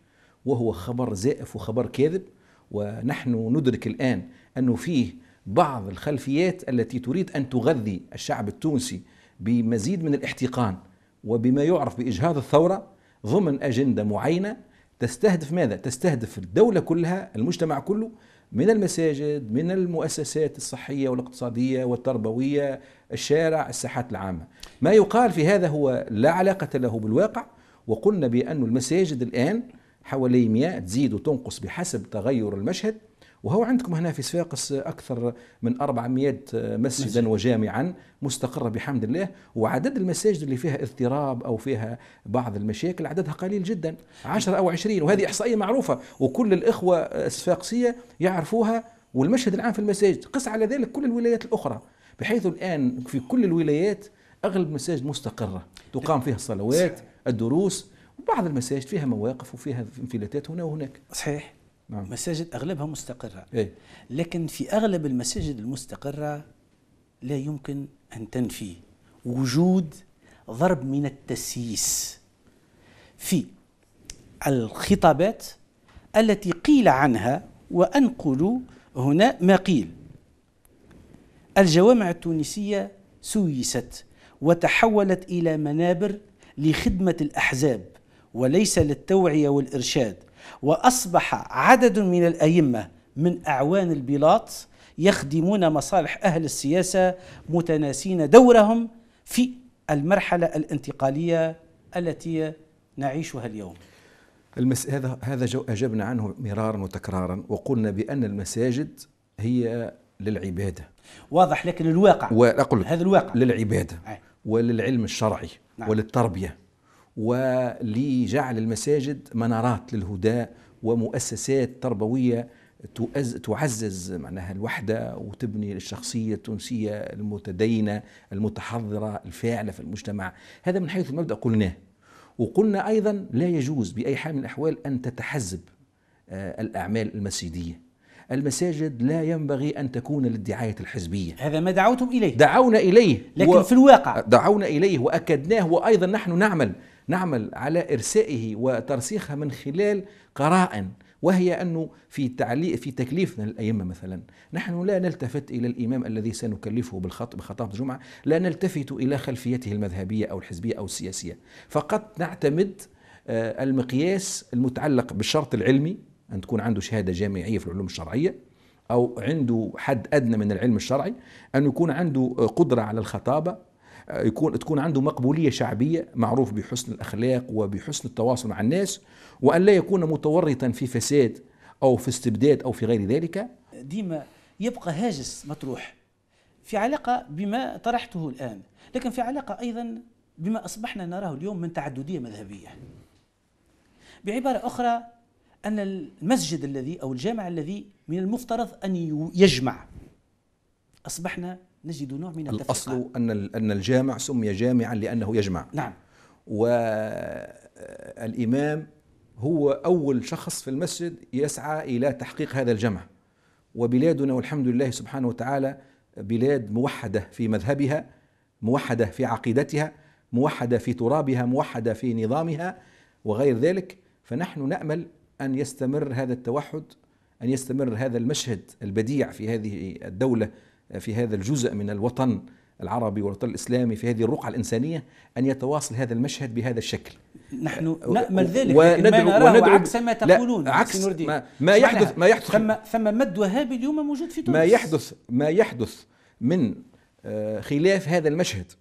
وهو خبر زائف وخبر كاذب ونحن ندرك الآن أنه فيه بعض الخلفيات التي تريد أن تغذي الشعب التونسي بمزيد من الاحتقان وبما يعرف بإجهاض الثورة ضمن أجندة معينة تستهدف ماذا؟ تستهدف الدولة كلها المجتمع كله من المساجد من المؤسسات الصحية والاقتصادية والتربوية الشارع الساحات العامة ما يقال في هذا هو لا علاقة له بالواقع وقلنا بأن المساجد الآن حوالي 100 تزيد وتنقص بحسب تغير المشهد وهو عندكم هنا في صفاقس أكثر من 400 مسجدا وجامعا مستقرة بحمد الله وعدد المساجد اللي فيها اضطراب أو فيها بعض المشاكل عددها قليل جدا 10 أو 20 وهذه إحصائية معروفة وكل الإخوة الصفاقسية يعرفوها والمشهد العام في المساجد قس على ذلك كل الولايات الأخرى بحيث الآن في كل الولايات أغلب المساجد مستقرة تقام فيها الصلوات الدروس بعض المساجد فيها مواقف وفيها انفلاتات هنا وهناك صحيح نعم. مساجد أغلبها مستقرة إيه؟ لكن في أغلب المساجد المستقرة لا يمكن أن تنفي وجود ضرب من التسييس في الخطابات التي قيل عنها وأنقل هنا ما قيل الجوامع التونسية سويست وتحولت إلى منابر لخدمة الأحزاب وليس للتوعية والإرشاد وأصبح عدد من الأئمة من أعوان البلاط يخدمون مصالح أهل السياسة متناسين دورهم في المرحلة الانتقالية التي نعيشها اليوم المس... هذا هذا جو... اجبنا عنه مرارا وتكرارا وقلنا بان المساجد هي للعباده واضح لكن الواقع هذا الواقع للعباده وللعلم الشرعي نعم. وللتربيه ولجعل المساجد منارات للهدى ومؤسسات تربويه تعزز معناها الوحدة وتبني الشخصية التونسية المتدينة المتحضرة الفاعلة في المجتمع هذا من حيث المبدأ قلناه وقلنا أيضا لا يجوز بأي حال من الأحوال أن تتحزب آه، الأعمال المسجدية المساجد لا ينبغي أن تكون للدعاية الحزبية هذا ما دعوتم إليه دعونا إليه لكن و... في الواقع دعونا إليه وأكدناه وأيضا نحن نعمل نعمل على إرسائه وترسيخها من خلال قرائن وهي أنه في تعليق في تكليفنا للأئمة مثلا نحن لا نلتفت إلى الإمام الذي سنكلفه بالخط بخطاب الجمعة لا نلتفت إلى خلفيته المذهبية أو الحزبية أو السياسية فقط نعتمد آه، المقياس المتعلق بالشرط العلمي أن تكون عنده شهادة جامعية في العلوم الشرعية أو عنده حد أدنى من العلم الشرعي أن يكون عنده قدرة على الخطابة آه، يكون تكون عنده مقبوليه شعبيه معروف بحسن الاخلاق وبحسن التواصل مع الناس وان لا يكون متورطا في فساد او في استبداد او في غير ذلك ديما يبقى هاجس مطروح في علاقه بما طرحته الان لكن في علاقه ايضا بما اصبحنا نراه اليوم من تعدديه مذهبيه بعباره اخرى ان المسجد الذي او الجامع الذي من المفترض ان يجمع اصبحنا نجد نوع من التفرقة الأصل أن أن الجامع سمي جامعا لأنه يجمع نعم والإمام آه، هو أول شخص في المسجد يسعى إلى تحقيق هذا الجمع وبلادنا والحمد لله سبحانه وتعالى بلاد موحدة في مذهبها موحدة في عقيدتها موحدة في ترابها موحدة في نظامها وغير ذلك فنحن نأمل أن يستمر هذا التوحد أن يستمر هذا المشهد البديع في هذه الدولة في هذا الجزء من الوطن العربي والوطن الاسلامي في هذه الرقعه الانسانيه ان يتواصل هذا المشهد بهذا الشكل. نحن نامل ذلك وندعو ما نراه وندعو عكس ما تقولون عكس ما, ما يحدث ما يحدث ثم ثم مد وهاب اليوم موجود في تونس ما يحدث ما يحدث من آه، خلاف هذا المشهد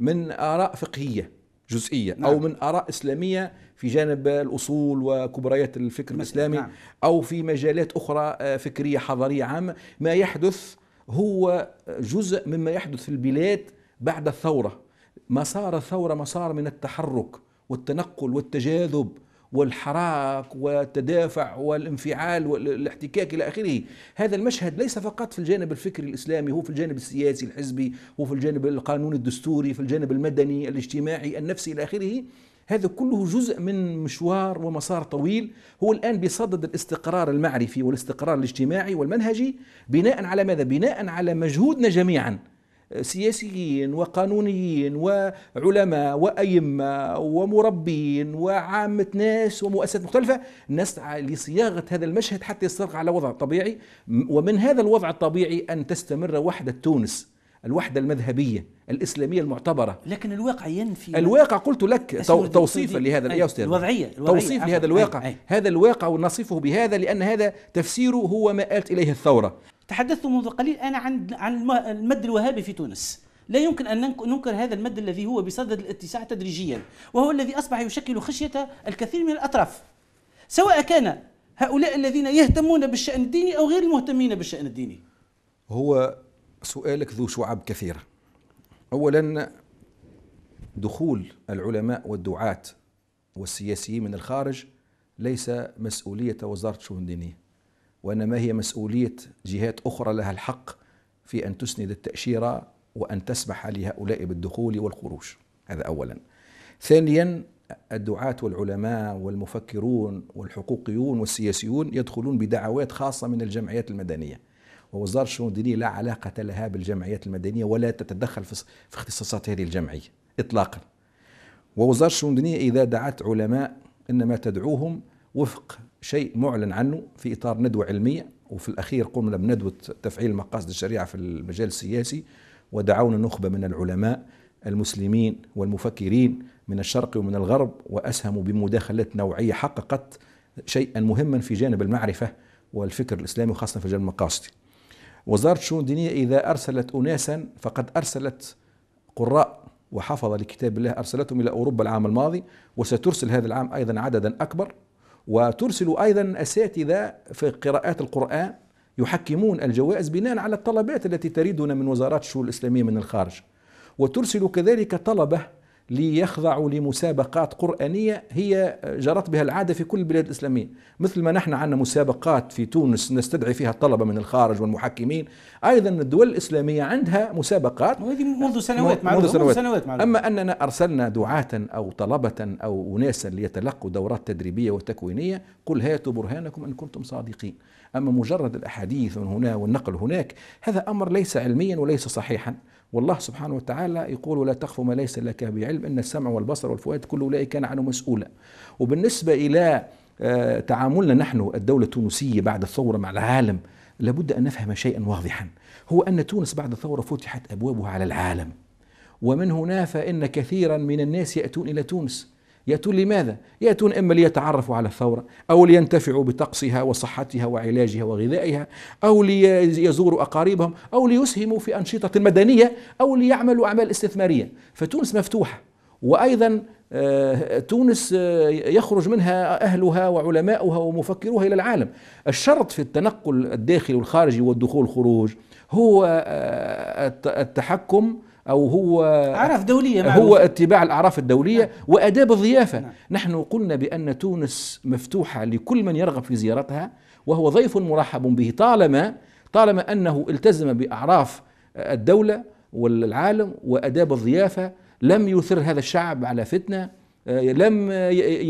من اراء فقهيه جزئيه نعم. او من اراء اسلاميه في جانب الاصول وكبريات الفكر الاسلامي نعم. او في مجالات اخرى آه، فكريه حضاريه عامه ما يحدث هو جزء مما يحدث في البلاد بعد الثورة مسار الثورة مسار من التحرك والتنقل والتجاذب والحراك والتدافع والانفعال والاحتكاك الى اخره، هذا المشهد ليس فقط في الجانب الفكري الاسلامي، هو في الجانب السياسي الحزبي، هو في الجانب القانون الدستوري، في الجانب المدني، الاجتماعي، النفسي الى اخره، هذا كله جزء من مشوار ومسار طويل هو الآن بصدد الاستقرار المعرفي والاستقرار الاجتماعي والمنهجي بناء على ماذا؟ بناء على مجهودنا جميعا آه، سياسيين وقانونيين وعلماء وأئمة ومربين وعامة ناس ومؤسسات مختلفة نسعى لصياغة هذا المشهد حتى يصير على وضع طبيعي ومن هذا الوضع الطبيعي أن تستمر وحدة تونس الوحدة المذهبية الإسلامية المعتبرة لكن الواقع ينفي الواقع قلت لك توصيفا لهذا أي يا أستاذ الوضعية, الوضعية توصيف عفو. لهذا الواقع أي أي هذا الواقع ونصفه بهذا لأن هذا تفسيره هو ما آلت إليه الثورة تحدثت منذ قليل أنا عن عن المد الوهابي في تونس لا يمكن أن ننكر هذا المد الذي هو بصدد الاتساع تدريجيا وهو الذي أصبح يشكل خشية الكثير من الأطراف سواء كان هؤلاء الذين يهتمون بالشأن الديني أو غير المهتمين بالشأن الديني هو سؤالك ذو شعب كثيرة أولا دخول العلماء والدعاة والسياسيين من الخارج ليس مسؤولية وزارة الشؤون الدينية وإنما هي مسؤولية جهات أخرى لها الحق في أن تسند التأشيرة وأن تسمح لهؤلاء بالدخول والخروج هذا أولا ثانيا الدعاة والعلماء والمفكرون والحقوقيون والسياسيون يدخلون بدعوات خاصة من الجمعيات المدنية ووزارة الشؤون الدينية لا علاقة لها بالجمعيات المدنية ولا تتدخل في اختصاصات هذه الجمعية إطلاقا ووزارة الشؤون الدينية إذا دعت علماء إنما تدعوهم وفق شيء معلن عنه في إطار ندوة علمية وفي الأخير قمنا بندوة تفعيل مقاصد الشريعة في المجال السياسي ودعونا نخبة من العلماء المسلمين والمفكرين من الشرق ومن الغرب وأسهموا بمداخلات نوعية حققت شيئا مهما في جانب المعرفة والفكر الإسلامي وخاصة في الجانب المقاصد وزارة الشؤون الدينية إذا أرسلت أناسا فقد أرسلت قراء وحفظ لكتاب الله أرسلتهم إلى أوروبا العام الماضي وسترسل هذا العام أيضا عددا أكبر وترسل أيضا أساتذة في قراءات القرآن يحكمون الجوائز بناء على الطلبات التي تريدنا من وزارات الشؤون الإسلامية من الخارج وترسل كذلك طلبة ليخضعوا لمسابقات قرآنية هي جرت بها العادة في كل البلاد الإسلامية مثل ما نحن عندنا مسابقات في تونس نستدعي فيها الطلبة من الخارج والمحكمين أيضا الدول الإسلامية عندها مسابقات وهذه منذ سنوات منذ سنوات, سنوات أما أننا أرسلنا دعاة أو طلبة أو أناسا ليتلقوا دورات تدريبية وتكوينية قل هاتوا برهانكم إن كنتم صادقين أما مجرد الأحاديث من هنا والنقل هناك هذا أمر ليس علميا وليس صحيحا والله سبحانه وتعالى يقول لا تخف ما ليس لك بعلم إن السمع والبصر والفؤاد كل أولئك كان عنه مسؤولا وبالنسبة إلى آه، تعاملنا نحن الدولة التونسية بعد الثورة مع العالم لابد أن نفهم شيئا واضحا هو أن تونس بعد الثورة فتحت أبوابها على العالم ومن هنا فإن كثيرا من الناس يأتون إلى تونس يأتون لماذا؟ يأتون إما ليتعرفوا على الثورة أو لينتفعوا بطقسها وصحتها وعلاجها وغذائها أو ليزوروا أقاربهم أو ليسهموا في أنشطة مدنية أو ليعملوا أعمال استثمارية فتونس مفتوحة وأيضا آه، تونس آه، يخرج منها أهلها وعلماؤها ومفكروها إلى العالم الشرط في التنقل الداخلي والخارجي والدخول والخروج هو آه، التحكم أو هو أعراف دولية معروفة. هو اتباع الأعراف الدولية نعم. وأداب الضيافة نعم. نحن قلنا بأن تونس مفتوحة لكل من يرغب في زيارتها وهو ضيف مرحب به طالما طالما أنه التزم بأعراف الدولة والعالم وأداب الضيافة لم يثر هذا الشعب على فتنة آه، لم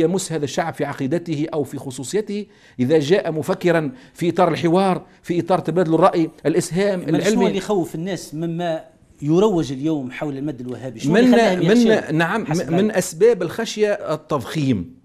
يمس هذا الشعب في عقيدته او في خصوصيته اذا جاء مفكرا في اطار الحوار في اطار تبادل الراي الاسهام العلمي اللي يخوف الناس مما يروج اليوم حول المد الوهابي من, من نعم من اسباب الخشيه التضخيم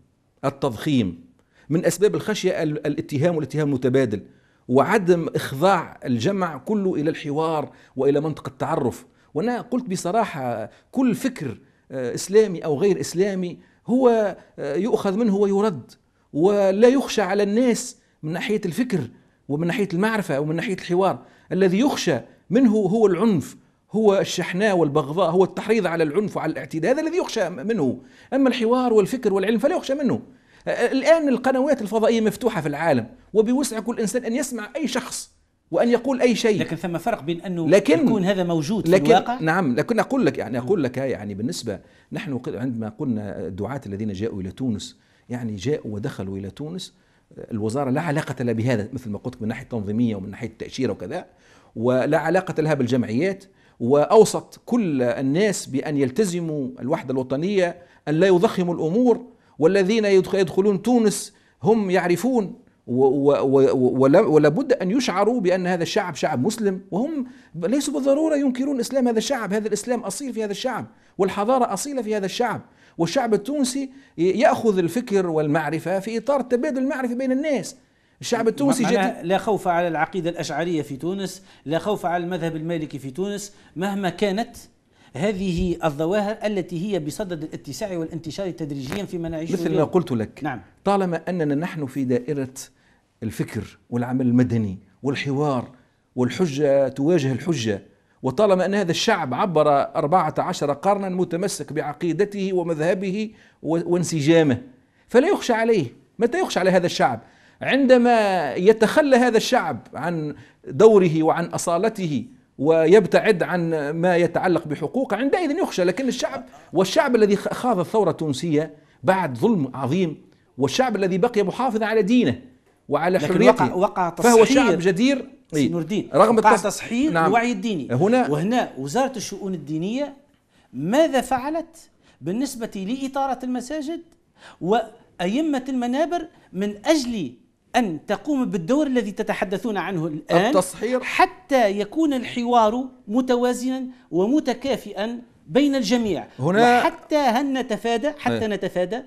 التضخيم من اسباب الخشيه الاتهام والاتهام المتبادل وعدم اخضاع الجمع كله الى الحوار والى منطق التعرف وانا قلت بصراحه كل فكر آه، اسلامي او غير اسلامي هو آه، يؤخذ منه ويرد ولا يخشى على الناس من ناحيه الفكر ومن ناحيه المعرفه ومن ناحيه الحوار الذي يخشى منه هو العنف هو الشحناء والبغضاء هو التحريض على العنف وعلى الاعتداء هذا الذي يخشى منه أما الحوار والفكر والعلم فلا يخشى منه الآن القنوات الفضائية مفتوحة في العالم وبوسع كل إنسان أن يسمع أي شخص وان يقول اي شيء لكن ثم فرق بين انه لكن يكون هذا موجود في لكن الواقع نعم لكن اقول لك يعني اقول لك يعني بالنسبه نحن عندما قلنا الدعاة الذين جاءوا الى تونس يعني جاءوا ودخلوا الى تونس الوزاره لا علاقه لها بهذا مثل ما قلت من ناحيه تنظيميه ومن ناحيه التاشيره وكذا ولا علاقه لها بالجمعيات واوصت كل الناس بان يلتزموا الوحده الوطنيه ان لا يضخموا الامور والذين يدخلون تونس هم يعرفون ولابد ان يشعروا بان هذا الشعب شعب مسلم وهم ليسوا بالضروره ينكرون اسلام هذا الشعب، هذا الاسلام اصيل في هذا الشعب والحضاره اصيله في هذا الشعب، والشعب التونسي ياخذ الفكر والمعرفه في اطار تبادل المعرفه بين الناس، الشعب التونسي جاء لا خوف على العقيدة الأشعرية في تونس لا خوف على المذهب المالكي في تونس مهما كانت هذه الظواهر التي هي بصدد الاتساع والانتشار تدريجيا فيما نعيشه مثل ما قلت لك نعم طالما أننا نحن في دائرة الفكر والعمل المدني والحوار والحجة تواجه الحجة وطالما أن هذا الشعب عبر 14 قرنا متمسك بعقيدته ومذهبه وانسجامه فلا يخشى عليه متى يخشى على هذا الشعب عندما يتخلى هذا الشعب عن دوره وعن اصالته ويبتعد عن ما يتعلق بحقوقه عندئذ يخشى لكن الشعب والشعب الذي خاض الثوره التونسيه بعد ظلم عظيم والشعب الذي بقي محافظا على دينه وعلى حريته وقع, وقع تصحيح فهو شعب جدير إيه. نور الدين رغم وقع التص... تصحيح نعم الوعي الديني هنا وهنا وزاره الشؤون الدينيه ماذا فعلت بالنسبه لاطاره المساجد وأئمة المنابر من أجل أن تقوم بالدور الذي تتحدثون عنه الآن التصحيح حتى يكون الحوار متوازنا ومتكافئا بين الجميع هنا وحتى هل نتفادى حتى إيه. نتفادى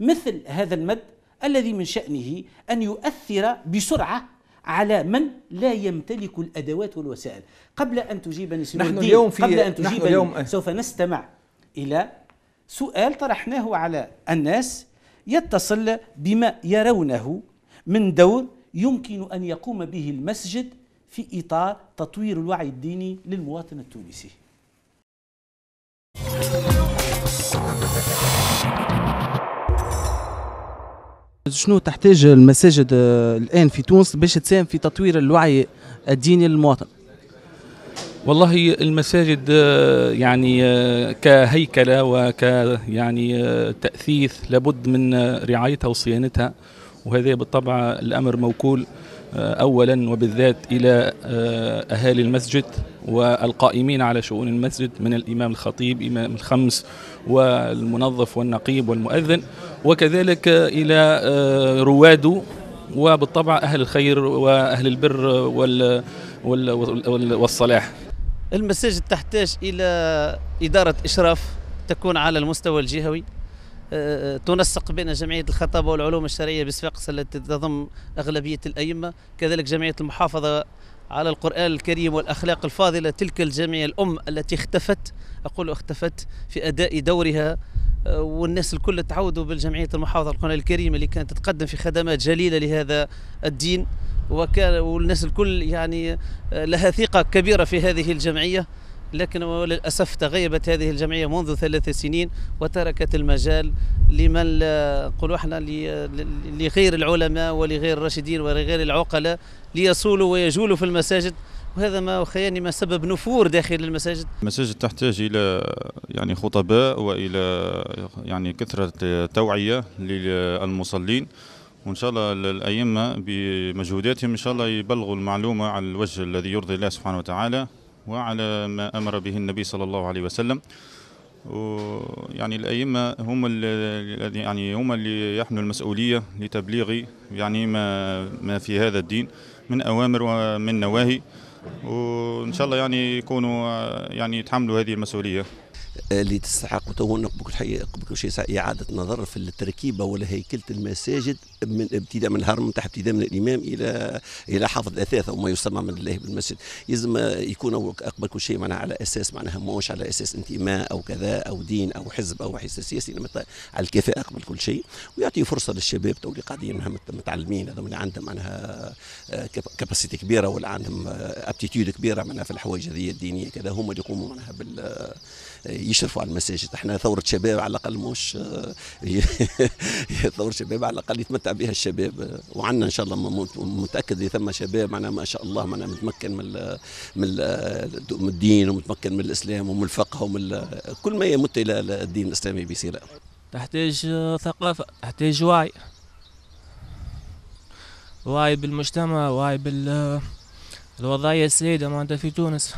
مثل هذا المد الذي من شأنه أن يؤثر بسرعة على من لا يمتلك الأدوات والوسائل قبل أن تجيبني سنوردين نحن اليوم في قبل أن تجيبني اليوم اليوم سوف نستمع إلى سؤال طرحناه على الناس يتصل بما يرونه من دور يمكن أن يقوم به المسجد في إطار تطوير الوعي الديني للمواطن التونسي شنو تحتاج المساجد آه، الان في تونس باش تساهم في تطوير الوعي الديني للمواطن؟ والله المساجد آه، يعني آه، كهيكله وك يعني تاثيث لابد من رعايتها وصيانتها وهذا بالطبع الأمر موكول آه، أولا وبالذات إلى آه، أهالي المسجد والقائمين على شؤون المسجد من الإمام الخطيب إمام الخمس والمنظف والنقيب والمؤذن وكذلك آه، إلى رواده وبالطبع أهل الخير وأهل البر والصلاح المساجد تحتاج إلى إدارة إشراف تكون على المستوى الجهوي تنسق بين جمعية الخطابة والعلوم الشرعية بصفاقس التي تضم أغلبية الأئمة كذلك جمعية المحافظة على القرآن الكريم والأخلاق الفاضلة تلك الجمعية الأم التي اختفت أقول اختفت في أداء دورها آه، والناس الكل تعودوا بالجمعية المحافظة على القرآن الكريم اللي كانت تقدم في خدمات جليلة لهذا الدين وكان والناس الكل يعني آه، لها ثقة كبيرة في هذه الجمعية لكن وللأسف تغيبت هذه الجمعية منذ ثلاث سنين وتركت المجال لمن نقولوا احنا لغير العلماء ولغير الراشدين ولغير العقلاء ليصولوا ويجولوا في المساجد وهذا ما خياني ما سبب نفور داخل المساجد المساجد تحتاج الى يعني خطباء والى يعني كثره توعيه للمصلين وان شاء الله الائمه بمجهوداتهم ان شاء الله يبلغوا المعلومه على الوجه الذي يرضي الله سبحانه وتعالى وعلى ما أمر به النبي صلى الله عليه وسلم يعني الأئمة هم يعني هم اللي يحملوا المسؤولية لتبليغ يعني ما ما في هذا الدين من أوامر ومن نواهي وإن شاء الله يعني يكونوا يعني يتحملوا هذه المسؤولية اللي تستحق تونق بكل شيء إعادة نظر في التركيبة ولا هيكلة المساجد من ابتداء من الهرم تحت ابتداء من الإمام إلى إلى حافظ الأثاث أو ما يسمى من الله بالمسجد يلزم يكون أقبل كل شيء معناها على أساس معناها ماهوش على أساس انتماء أو كذا أو دين أو حزب أو حزب سياسي على الكفاءة قبل كل شيء ويعطي فرصة للشباب تو اللي قاعدين متعلمين هذوما اللي عندهم معناها آه، كاباسيتي كبيرة ولا عندهم ابتيتيود آه، كبيرة معناها في الحوايج هذه الدينية كذا هم اللي يقوموا معناها بال يشرفوا على المساجد احنا ثوره شباب على الاقل مش آه، ثوره شباب على الاقل يتمتع بها الشباب وعندنا ان شاء الله متاكد ثم شباب معنا ما شاء الله معنا متمكن من من الدين ومتمكن من الاسلام ومن الفقه ومن كل ما يمت الى الدين الاسلامي بيصير تحتاج ثقافه تحتاج وعي وعي بالمجتمع وعي بالوضعية الوضعية السيدة معناتها في تونس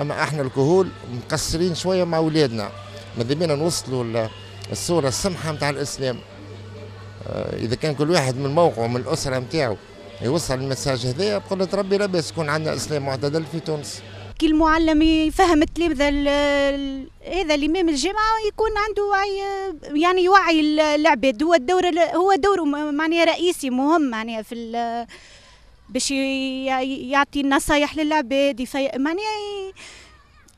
اما احنا الكهول مقصرين شويه مع اولادنا ماذا بينا نوصلوا الصوره السمحه نتاع الاسلام آه، اذا كان كل واحد من موقعه من الاسره نتاعو يوصل المساج هذايا بقول ربي لاباس يكون عندنا اسلام معتدل في تونس كي المعلم يفهم التلامذة هذا الإمام الجامعة يكون عنده وعي يعني يوعي العباد هو الدور هو دوره معناها رئيسي مهم معناها في باش يعطي النصايح للعباد معناها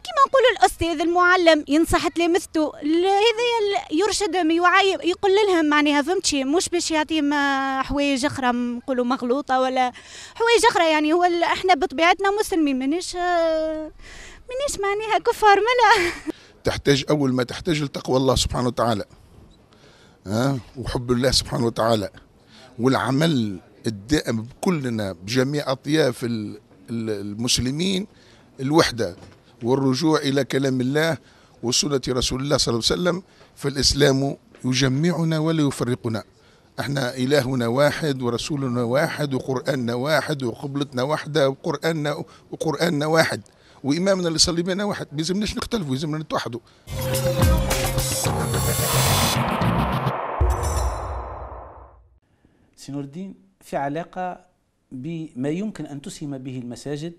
كيما نقولوا الاستاذ المعلم ينصح تلامذته هذا يرشد يوعي يقول لهم معناها فهمت شي مش باش يعطيهم حوايج اخرى نقولوا مغلوطه ولا حوايج اخرى يعني هو احنا بطبيعتنا مسلمين مانيش مانيش معناها كفار ملا تحتاج اول ما تحتاج لتقوى الله سبحانه وتعالى ها أه؟ وحب الله سبحانه وتعالى والعمل الدائم كلنا بجميع أطياف المسلمين الوحدة والرجوع إلى كلام الله وسنة رسول الله صلى الله عليه وسلم فالإسلام يجمعنا ولا يفرقنا احنا إلهنا واحد ورسولنا واحد وقرآننا واحد وقبلتنا واحدة وقرآننا وقرآننا واحد وإمامنا اللي صلي بنا واحد ما يلزمناش نختلفوا يلزمنا نتوحدوا سي نور الدين في علاقة بما يمكن أن تسهم به المساجد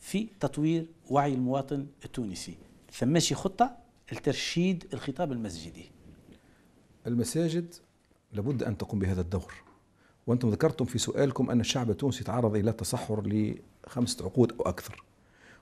في تطوير وعي المواطن التونسي ثماشي خطة لترشيد الخطاب المسجدي المساجد لابد أن تقوم بهذا الدور وأنتم ذكرتم في سؤالكم أن الشعب التونسي تعرض إلى تصحر لخمسة عقود أو أكثر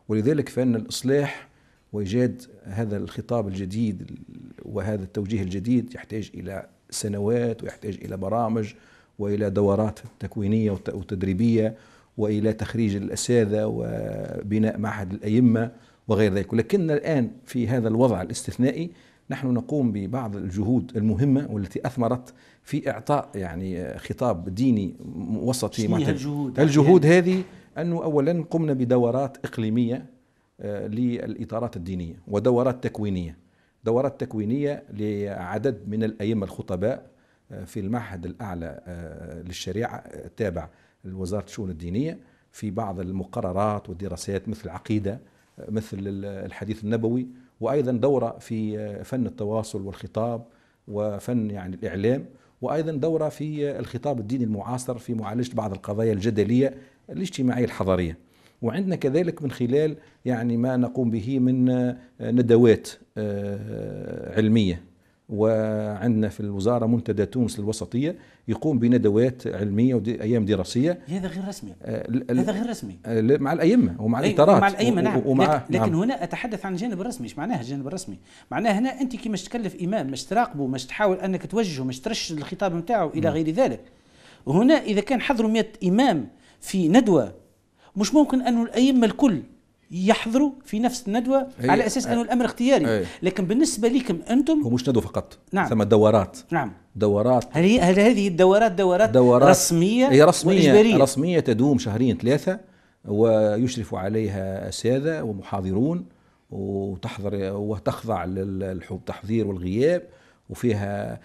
ولذلك فإن الإصلاح وإيجاد هذا الخطاب الجديد وهذا التوجيه الجديد يحتاج إلى سنوات ويحتاج إلى برامج والى دورات تكوينيه وتدريبيه والى تخريج الاساتذه وبناء معهد الائمه وغير ذلك ولكن الان في هذا الوضع الاستثنائي نحن نقوم ببعض الجهود المهمه والتي اثمرت في اعطاء يعني خطاب ديني وسطي الجهود يعني الجهود يعني. هذه انه اولا قمنا بدورات اقليميه آه، للاطارات الدينيه ودورات تكوينيه دورات تكوينيه لعدد من الائمه الخطباء في المعهد الأعلى آه، للشريعة التابع آه، لوزارة الشؤون الدينية في بعض المقررات والدراسات مثل العقيدة آه، مثل الحديث النبوي وأيضا دورة في فن التواصل والخطاب وفن يعني الإعلام وأيضا دورة في الخطاب الديني المعاصر في معالجة بعض القضايا الجدلية الاجتماعية الحضارية وعندنا كذلك من خلال يعني ما نقوم به من ندوات علمية وعندنا في الوزاره منتدى تونس الوسطيه يقوم بندوات علميه وايام دراسيه هذا غير رسمي آه، هذا غير رسمي آه، مع الائمه ومع الاطارات مع الائمه نعم ومع لكن, نعم. هنا اتحدث عن الجانب الرسمي ايش معناها الجانب الرسمي معناها هنا انت كي مش تكلف امام مش تراقبه مش تحاول انك توجهه مش ترشد الخطاب نتاعه الى نعم. غير ذلك وهنا اذا كان حضروا 100 امام في ندوه مش ممكن انه الائمه الكل يحضروا في نفس الندوه على اساس انه الامر اختياري لكن بالنسبه لكم انتم هو مش ندوه فقط نعم ثم دورات نعم دورات هل, هي هل هذه الدورات دورات, دورات رسميه هي رسميه وإجبارية. رسميه تدوم شهرين ثلاثه ويشرف عليها اساتذه ومحاضرون وتحضر وتخضع للتحضير والغياب وفيها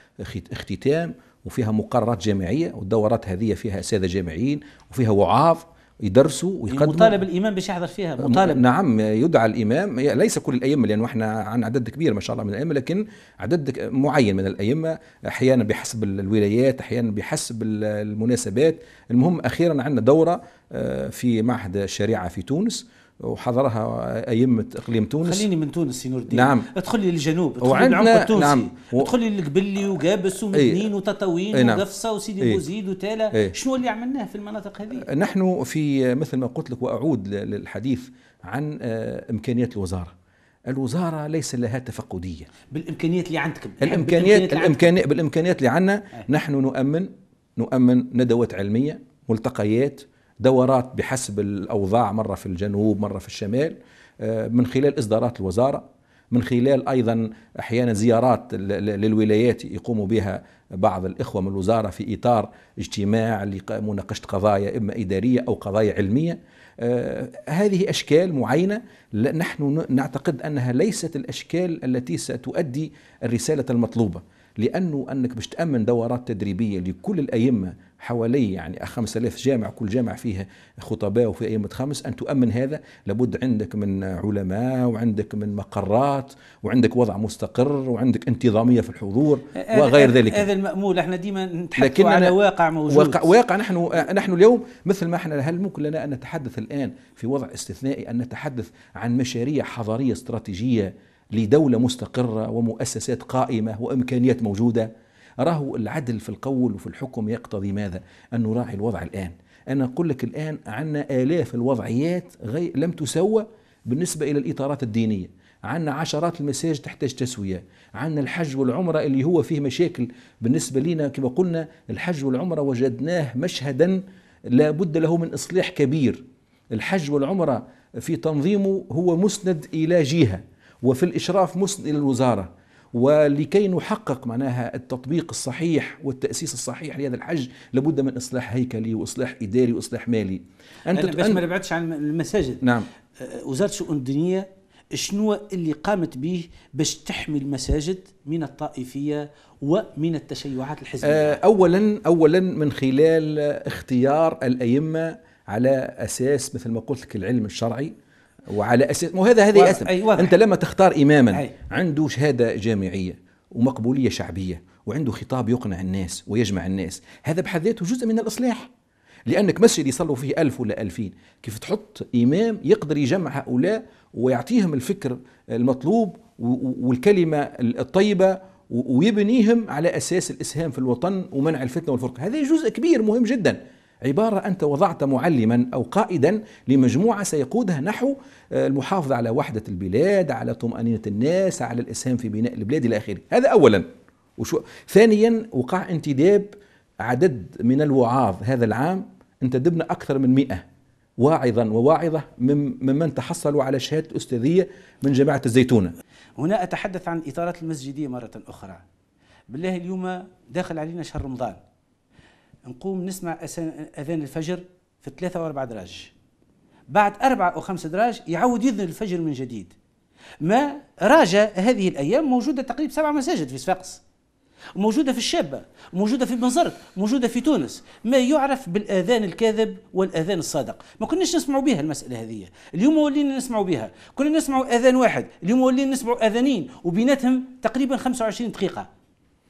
اختتام وفيها مقررات جامعيه والدورات هذه فيها اساتذه جامعيين وفيها وعاظ يدرسوا ويقدموا مطالب الامام باش يحضر فيها مطالب نعم يدعى الامام ليس كل الائمه لانه احنا عن عدد كبير ما شاء الله من الائمه لكن عدد معين من الائمه احيانا بحسب الولايات احيانا بحسب المناسبات المهم اخيرا عندنا دوره آه، في معهد الشريعه في تونس وحضرها أئمة إقليم تونس خليني من تونس نور الدين نعم ادخل لي للجنوب ادخل لي التونسي نعم. و... ادخل لي القبلي وقابس ومدنين إيه. وتطاوين ايه نعم. وقفصة وسيدي ايه بوزيد وتالا ايه شنو اللي عملناه في المناطق هذه؟ نحن في مثل ما قلت لك وأعود للحديث عن آه، إمكانيات الوزارة الوزاره ليس لها تفقديه بالامكانيات اللي عندكم الامكانيات الامكانيات بالامكانيات اللي عندنا إيه. نحن نؤمن نؤمن ندوات علميه ملتقيات دورات بحسب الأوضاع مرة في الجنوب مرة في الشمال آه، من خلال إصدارات الوزارة من خلال ايضا احيانا زيارات للولايات يقوموا بها بعض الاخوه من الوزاره في اطار اجتماع لمناقشه قضايا اما اداريه او قضايا علميه. آه، هذه اشكال معينه نحن نعتقد انها ليست الاشكال التي ستؤدي الرساله المطلوبه، لانه انك باش تامن دورات تدريبيه لكل الائمه حوالي يعني 5000 آه، جامع كل جامع فيه خطباء وفي أئمة خمس أن تؤمن هذا لابد عندك من علماء وعندك من مقرات وعندك وضع مستقر وعندك انتظامية في الحضور آه، آه، وغير ذلك هذا المأمول احنا ديما نتحدث على واقع موجود واقع, واقع نحن نحن اليوم مثل ما احنا هل ممكن لنا أن نتحدث الآن في وضع استثنائي أن نتحدث عن مشاريع حضارية استراتيجية لدولة مستقرة ومؤسسات قائمة وإمكانيات موجودة راهو العدل في القول وفي الحكم يقتضي ماذا؟ أن نراعي الوضع الآن أنا أقول لك الآن عنا آلاف الوضعيات غي... لم تسوى بالنسبة إلى الإطارات الدينية عندنا عشرات المساجد تحتاج تسوية عندنا الحج والعمرة اللي هو فيه مشاكل بالنسبة لنا كما قلنا الحج والعمرة وجدناه مشهدا لا بد له من إصلاح كبير الحج والعمرة في تنظيمه هو مسند إلى جهة وفي الإشراف مسند إلى الوزارة ولكي نحقق معناها التطبيق الصحيح والتأسيس الصحيح لهذا الحج لابد من إصلاح هيكلي وإصلاح إداري وإصلاح مالي أنت أنا باش ما نبعدش عن المساجد نعم أه، وزارة الشؤون الدينية شنو اللي قامت به باش تحمي المساجد من الطائفية ومن التشيعات الحزبية أه، أولا أولا من خلال اختيار الأئمة على أساس مثل ما قلت لك العلم الشرعي وعلى اساس وهذا هذا هذا اثم أيوة. انت لما تختار اماما أي. عنده شهاده جامعيه ومقبوليه شعبيه وعنده خطاب يقنع الناس ويجمع الناس هذا بحد ذاته جزء من الاصلاح لانك مسجد يصلوا فيه ألف ولا ألفين كيف تحط امام يقدر يجمع هؤلاء ويعطيهم الفكر المطلوب والكلمه الطيبه ويبنيهم على اساس الاسهام في الوطن ومنع الفتنه والفرقه هذا جزء كبير مهم جدا عبارة أنت وضعت معلما أو قائدا لمجموعة سيقودها نحو آه، المحافظة على وحدة البلاد على طمأنينة الناس على الإسهام في بناء البلاد إلى آخره هذا أولا وشو ثانيا وقع انتداب عدد من الوعاظ هذا العام انتدبنا أكثر من مئة واعظا وواعظة ممن تحصلوا على شهادة أستاذية من جماعة الزيتونة هنا أتحدث عن إطارة المسجدية مرة أخرى بالله اليوم داخل علينا شهر رمضان نقوم نسمع اذان الفجر في ثلاثة واربع دراج بعد أربعة أو خمسة دراج يعود يذن الفجر من جديد ما راجة هذه الأيام موجودة تقريبا سبع مساجد في صفاقس موجودة في الشابة موجودة في بنزرت موجودة في تونس ما يعرف بالآذان الكاذب والآذان الصادق ما كناش نسمعوا بها المسألة هذه اليوم ولينا نسمعوا بها كنا نسمعوا آذان واحد اليوم ولينا نسمعوا آذانين وبيناتهم تقريبا 25 دقيقة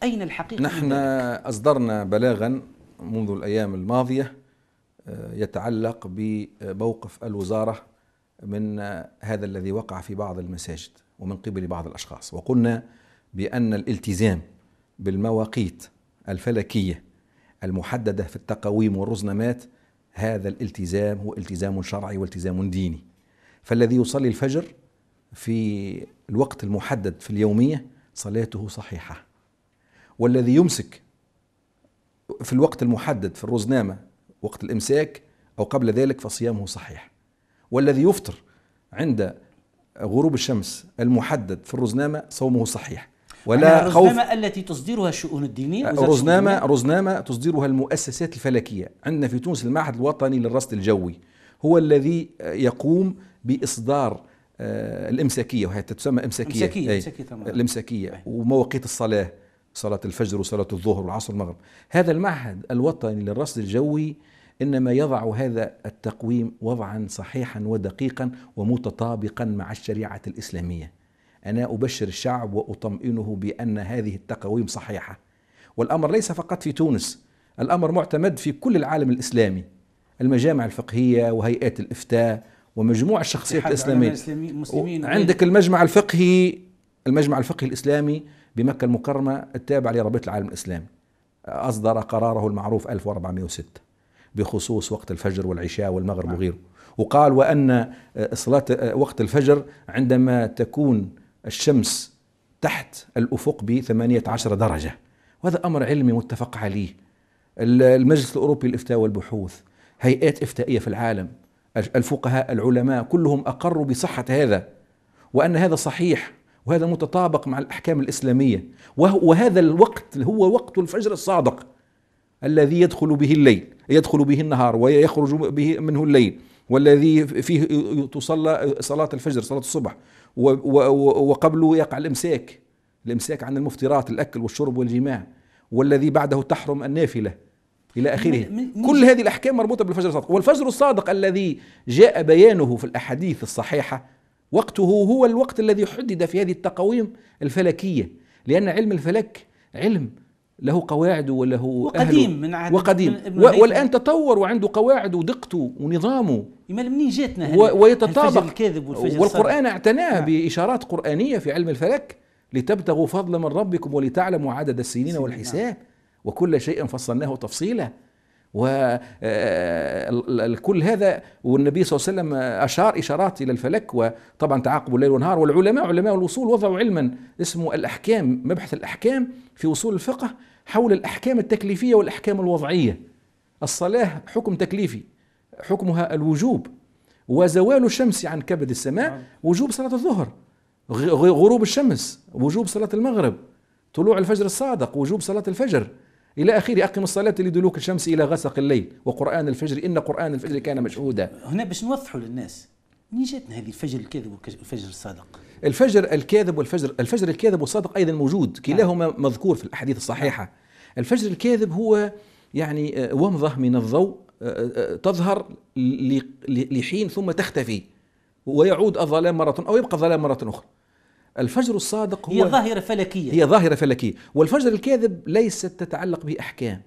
أين الحقيقة نحن أصدرنا بلاغا منذ الأيام الماضية آه، يتعلق بموقف الوزارة من آه، هذا الذي وقع في بعض المساجد ومن قبل بعض الأشخاص وقلنا بأن الالتزام بالمواقيت الفلكية المحددة في التقاويم والرزنامات هذا الالتزام هو التزام شرعي والتزام ديني فالذي يصلي الفجر في الوقت المحدد في اليومية صلاته صحيحة والذي يمسك في الوقت المحدد في الرزنامة وقت الإمساك أو قبل ذلك فصيامه صحيح والذي يفطر عند غروب الشمس المحدد في الرزنامة صومه صحيح ولا الرزنامة خوف الرزنامة التي تصدرها الشؤون الدينية رزنامة رزنامة تصدرها المؤسسات الفلكية عندنا في تونس المعهد الوطني للرصد الجوي هو الذي يقوم بإصدار آه، الإمساكية وهي تسمى إمساكية إمساكية, أي إمساكية, إمساكية, الإمساكية ومواقيت الصلاة صلاة الفجر وصلاة الظهر والعصر والمغرب هذا المعهد الوطني للرصد الجوي إنما يضع هذا التقويم وضعا صحيحا ودقيقا ومتطابقا مع الشريعة الإسلامية أنا أبشر الشعب وأطمئنه بأن هذه التقاويم صحيحة والأمر ليس فقط في تونس الأمر معتمد في كل العالم الإسلامي المجامع الفقهية وهيئات الإفتاء ومجموع الشخصيات الإسلامية عندك المجمع الفقهي المجمع الفقهي الإسلامي بمكة المكرمة التابع لرابطة العالم الإسلامي أصدر قراره المعروف 1406 بخصوص وقت الفجر والعشاء والمغرب نعم. وغيره وقال وأن صلاة آه، وقت الفجر عندما تكون الشمس تحت الأفق ب 18 درجة وهذا أمر علمي متفق عليه المجلس الأوروبي للإفتاء والبحوث هيئات إفتائية في العالم الفقهاء العلماء كلهم أقروا بصحة هذا وأن هذا صحيح وهذا متطابق مع الأحكام الإسلامية وهذا الوقت هو وقت الفجر الصادق الذي يدخل به الليل يدخل به النهار ويخرج به منه الليل والذي فيه تصلى صلاة الفجر صلاة الصبح وقبله يقع الإمساك الإمساك عن المفطرات الأكل والشرب والجماع والذي بعده تحرم النافلة إلى آخره من من كل هذه الأحكام مربوطة بالفجر الصادق والفجر الصادق الذي جاء بيانه في الأحاديث الصحيحة وقته هو الوقت الذي حدد في هذه التقاويم الفلكية لأن علم الفلك علم له قواعد وله وقديم من عهد وقديم من ابن والآن تطور وعنده قواعد ودقته ونظامه يمال منين جاتنا ويتطابق الكذب والفجر والقرآن اعتناه نعم. بإشارات قرآنية في علم الفلك لتبتغوا فضلا من ربكم ولتعلموا عدد السنين والحساب نعم. وكل شيء فصلناه تفصيلا وكل آه، آه، هذا والنبي صلى الله عليه وسلم آه، أشار إشارات إلى الفلك وطبعا تعاقب الليل والنهار والعلماء علماء الوصول وضعوا علما اسمه الأحكام مبحث الأحكام في وصول الفقه حول الأحكام التكليفية والأحكام الوضعية الصلاة حكم تكليفي حكمها الوجوب وزوال الشمس عن كبد السماء نعم. وجوب صلاة الظهر غروب الشمس وجوب صلاة المغرب طلوع الفجر الصادق وجوب صلاة الفجر إلى آخره أقم الصلاة لدلوك الشمس إلى غسق الليل وقرآن الفجر إن قرآن الفجر كان مشهودا هنا باش نوضحوا للناس منين جاتنا هذه الفجر الكاذب والفجر الصادق؟ الفجر الكاذب والفجر الفجر الكاذب والصادق أيضا موجود نعم. كلاهما مذكور في الأحاديث الصحيحة نعم. الفجر الكاذب هو يعني آه، ومضة من الضوء آه، آه، تظهر لحين ثم تختفي ويعود الظلام مرة أو يبقى الظلام مرة أخرى الفجر الصادق هو هي ظاهرة فلكية هي ظاهرة فلكية والفجر الكاذب ليست تتعلق بأحكام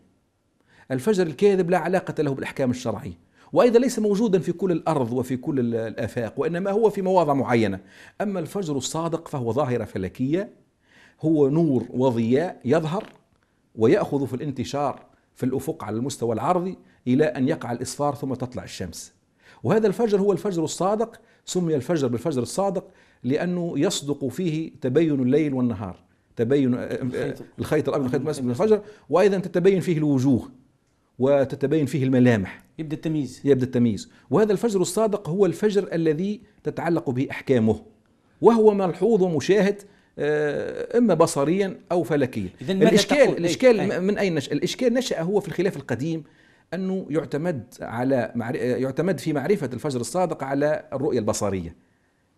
الفجر الكاذب لا علاقة له بالأحكام الشرعية وأيضا ليس موجودا في كل الأرض وفي كل الآفاق وإنما هو في مواضع معينة أما الفجر الصادق فهو ظاهرة فلكية هو نور وضياء يظهر ويأخذ في الانتشار في الأفق على المستوى العرضي إلى أن يقع الإصفار ثم تطلع الشمس وهذا الفجر هو الفجر الصادق سمي الفجر بالفجر الصادق لأنه يصدق فيه تبين الليل والنهار تبين آه، آه، آه، الخيط الأبيض والخيط الأسود من الفجر وأيضا تتبين فيه الوجوه وتتبين فيه الملامح يبدأ التمييز يبدأ التمييز وهذا الفجر الصادق هو الفجر الذي تتعلق به أحكامه وهو ملحوظ ومشاهد اما بصريا او فلكيا الاشكال الاشكال من اين نشا الاشكال نشا هو في الخلاف القديم انه يعتمد على يعتمد في معرفه الفجر الصادق على الرؤيه البصريه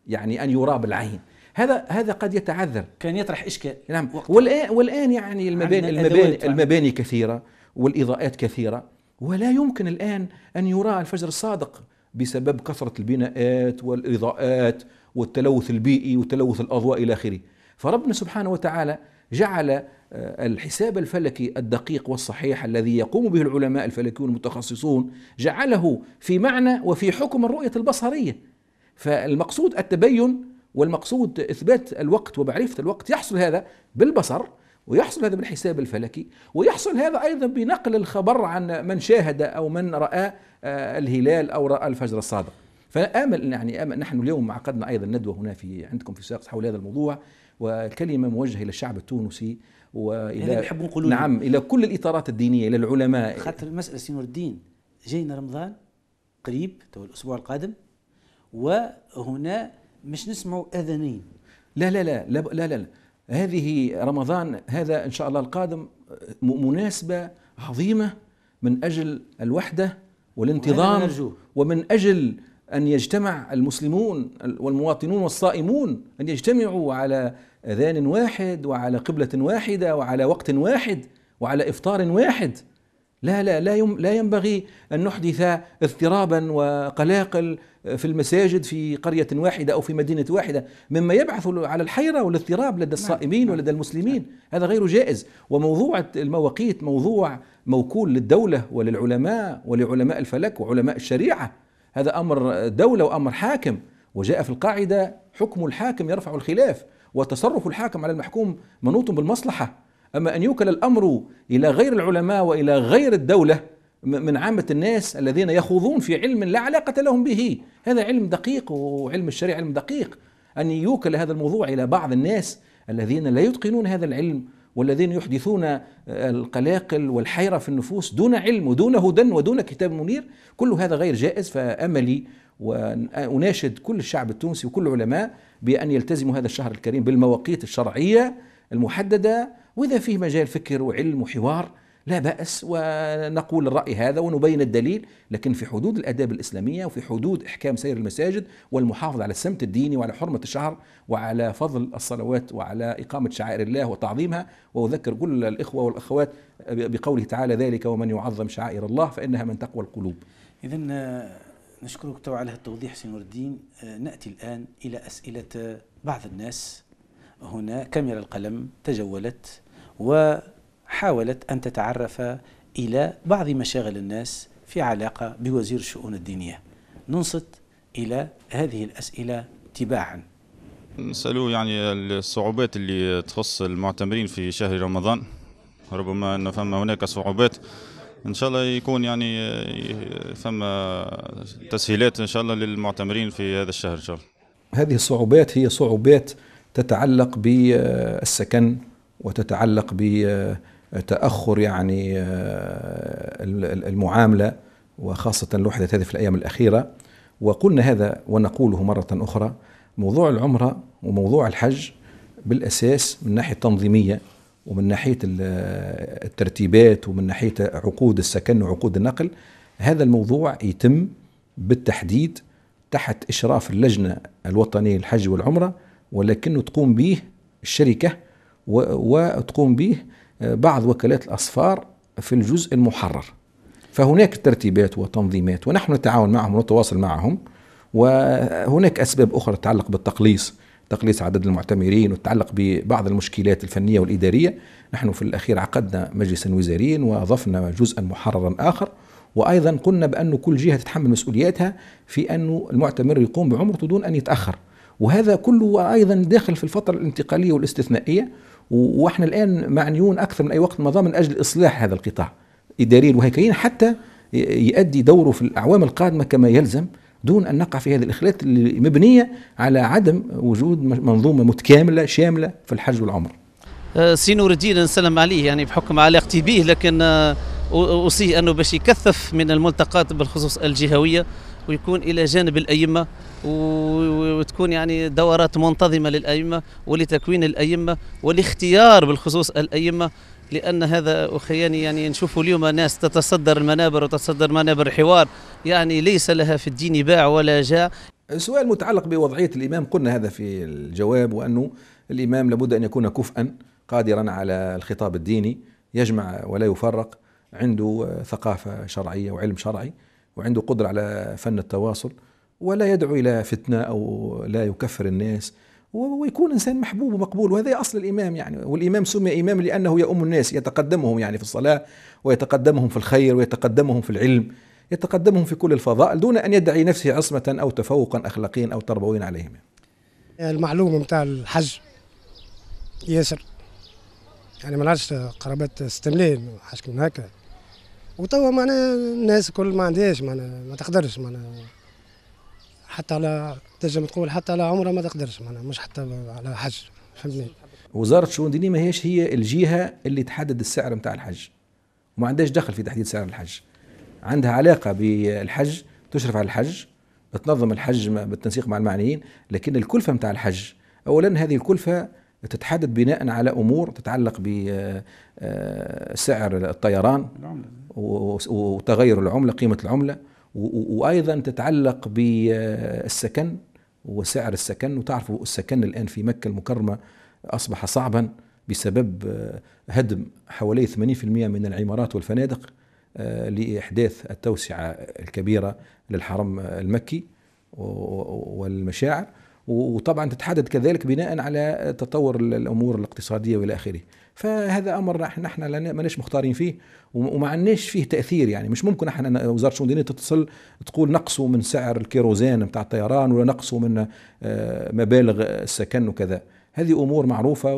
يعني ان يرى بالعين هذا هذا قد يتعذر كان يطرح اشكال نعم والان والان يعني المباني المباني, المباني كثيره والاضاءات كثيره ولا يمكن الان ان يرى الفجر الصادق بسبب كثره البناءات والاضاءات والتلوث البيئي وتلوث الاضواء الى اخره فربنا سبحانه وتعالى جعل آه، الحساب الفلكي الدقيق والصحيح الذي يقوم به العلماء الفلكيون المتخصصون جعله في معنى وفي حكم الرؤيه البصريه فالمقصود التبين والمقصود اثبات الوقت ومعرفه الوقت يحصل هذا بالبصر ويحصل هذا بالحساب الفلكي ويحصل هذا ايضا بنقل الخبر عن من شاهد او من راى آه، الهلال او راى الفجر الصادق فامل يعني أمل نحن اليوم عقدنا ايضا ندوه هنا في عندكم في ساقس حول هذا الموضوع وكلمه موجهه الى الشعب التونسي والى نعم الى كل الاطارات الدينيه الى العلماء خاطر المساله سي نور الدين جاينا رمضان قريب تو الاسبوع القادم وهنا مش نسمعوا اذانين لا لا لا لا لا, لا, لا. هذه رمضان هذا ان شاء الله القادم مناسبه عظيمه من اجل الوحده والانتظام ومن اجل ان يجتمع المسلمون والمواطنون والصائمون ان يجتمعوا على اذان واحد وعلى قبله واحده وعلى وقت واحد وعلى افطار واحد لا لا لا لا ينبغي ان نحدث اضطرابا وقلاقل في المساجد في قريه واحده او في مدينه واحده مما يبعث على الحيره والاضطراب لدى نعم، الصائمين نعم، ولدى المسلمين هذا غير جائز وموضوع المواقيت موضوع موكول للدوله وللعلماء ولعلماء الفلك وعلماء الشريعه هذا امر دوله وامر حاكم وجاء في القاعده حكم الحاكم يرفع الخلاف وتصرف الحاكم على المحكوم منوط بالمصلحه أما أن يوكل الأمر إلى غير العلماء وإلى غير الدولة من عامة الناس الذين يخوضون في علم لا علاقة لهم به هذا علم دقيق وعلم الشريعة علم دقيق أن يوكل هذا الموضوع إلى بعض الناس الذين لا يتقنون هذا العلم والذين يحدثون آه، القلاقل والحيرة في النفوس دون علم ودون هدى ودون كتاب منير كل هذا غير جائز فأملي وأناشد كل الشعب التونسي وكل العلماء بأن يلتزموا هذا الشهر الكريم بالمواقيت الشرعية المحددة واذا فيه مجال فكر وعلم وحوار لا بأس ونقول الرأي هذا ونبين الدليل لكن في حدود الآداب الإسلامية وفي حدود إحكام سير المساجد والمحافظة على السمت الديني وعلى حرمة الشهر وعلى فضل الصلوات وعلى إقامة شعائر الله وتعظيمها وأذكر كل الإخوة والأخوات بقوله تعالى ذلك ومن يعظم شعائر الله فإنها من تقوى القلوب إذا نشكرك تو على التوضيح سي نور الدين نأتي الآن إلى أسئلة بعض الناس هنا كاميرا القلم تجولت وحاولت أن تتعرف إلى بعض مشاغل الناس في علاقة بوزير الشؤون الدينية ننصت إلى هذه الأسئلة تباعا نسألوا يعني الصعوبات اللي تخص المعتمرين في شهر رمضان ربما أن فما هناك صعوبات ان شاء الله يكون يعني فما تسهيلات ان شاء الله للمعتمرين في هذا الشهر ان شاء الله. هذه الصعوبات هي صعوبات تتعلق بالسكن وتتعلق بتاخر يعني آه، المعامله وخاصه لوحدت هذه في الايام الاخيره وقلنا هذا ونقوله مره اخرى موضوع العمره وموضوع الحج بالاساس من ناحيه تنظيميه ومن ناحيه الترتيبات ومن ناحيه عقود السكن وعقود النقل هذا الموضوع يتم بالتحديد تحت اشراف اللجنه الوطنيه للحج والعمره ولكنه تقوم به الشركه وتقوم به آه، بعض وكالات الأصفار في الجزء المحرر فهناك ترتيبات وتنظيمات ونحن نتعاون معهم ونتواصل معهم وهناك أسباب أخرى تتعلق بالتقليص تقليص عدد المعتمرين وتتعلق ببعض المشكلات الفنية والإدارية نحن في الأخير عقدنا مجلسا وزاريا وأضفنا جزءا محررا آخر وأيضا قلنا بأن كل جهة تتحمل مسؤولياتها في أن المعتمر يقوم بعمرته دون أن يتأخر وهذا كله أيضا داخل في الفترة الانتقالية والاستثنائية واحنا الان معنيون اكثر من اي وقت مضى من اجل اصلاح هذا القطاع اداريا وهيكليا حتى يؤدي دوره في الاعوام القادمه كما يلزم دون ان نقع في هذه الاخلالات اللي مبنيه على عدم وجود منظومه متكامله شامله في الحج والعمر. أه، سي نور الدين نسلم عليه يعني بحكم علاقتي به لكن أه، اوصيه انه باش يكثف من الملتقات بالخصوص الجهويه ويكون الى جانب الائمه وتكون يعني دورات منتظمه للائمه ولتكوين الائمه ولاختيار بالخصوص الائمه لان هذا اخياني يعني نشوفوا اليوم ناس تتصدر المنابر وتتصدر منابر الحوار يعني ليس لها في الدين باع ولا جاع سؤال متعلق بوضعيه الامام قلنا هذا في الجواب وانه الامام لابد ان يكون كفءا قادرا على الخطاب الديني يجمع ولا يفرق عنده ثقافه شرعيه وعلم شرعي وعنده قدرة على فن التواصل ولا يدعو إلى فتنة أو لا يكفر الناس ويكون إنسان محبوب ومقبول وهذا أصل الإمام يعني والإمام سمي إمام لأنه يؤم الناس يتقدمهم يعني في الصلاة ويتقدمهم في الخير ويتقدمهم في العلم يتقدمهم في كل الفضائل دون أن يدعي نفسه عصمة أو تفوقا أخلاقيا أو تربويا عليهم المعلومة متاع الحج ياسر يعني ما قرابات ستملين حاجة من هكا وتوا معناها الناس الكل ما عندهاش معناها ما تقدرش معناها حتى على تنجم تقول حتى على عمرها ما تقدرش معناها مش حتى على حج فهمتني وزاره الشؤون الدينيه ماهيش هي الجهه اللي تحدد السعر نتاع الحج وما عندهاش دخل في تحديد سعر الحج عندها علاقه بالحج تشرف على الحج تنظم الحج بالتنسيق مع المعنيين لكن الكلفه نتاع الحج اولا هذه الكلفه تتحدد بناء على امور تتعلق بسعر آه، آه، الطيران العمله وتغير العملة قيمة العملة وأيضا تتعلق بالسكن وسعر السكن وتعرفوا السكن الآن في مكة المكرمة أصبح صعبا بسبب هدم حوالي 80% من العمارات والفنادق آه، لإحداث التوسعة الكبيرة للحرم المكي والمشاعر وطبعا تتحدد كذلك بناء على تطور الأمور الاقتصادية وإلى آخره فهذا امر نحن احنا ماناش مختارين فيه وما عندناش فيه تاثير يعني مش ممكن احنا وزاره الشؤون الدينيه تتصل تقول نقصوا من سعر الكيروزين بتاع الطيران ولا نقصوا من آه، مبالغ السكن وكذا هذه امور معروفه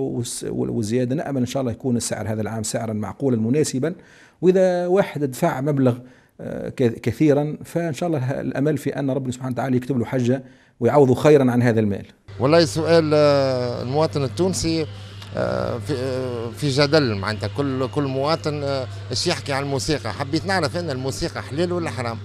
وزياده نامل ان شاء الله يكون السعر هذا العام سعرا معقولا مناسبا واذا واحد دفع مبلغ آه، كثيرا فان شاء الله الامل في ان ربنا سبحانه وتعالى يكتب له حجه ويعوضه خيرا عن هذا المال. والله سؤال آه، المواطن التونسي في جدل معناتها كل كل مواطن اش آه، يحكي على الموسيقى حبيت نعرف ان الموسيقى حلال ولا حرام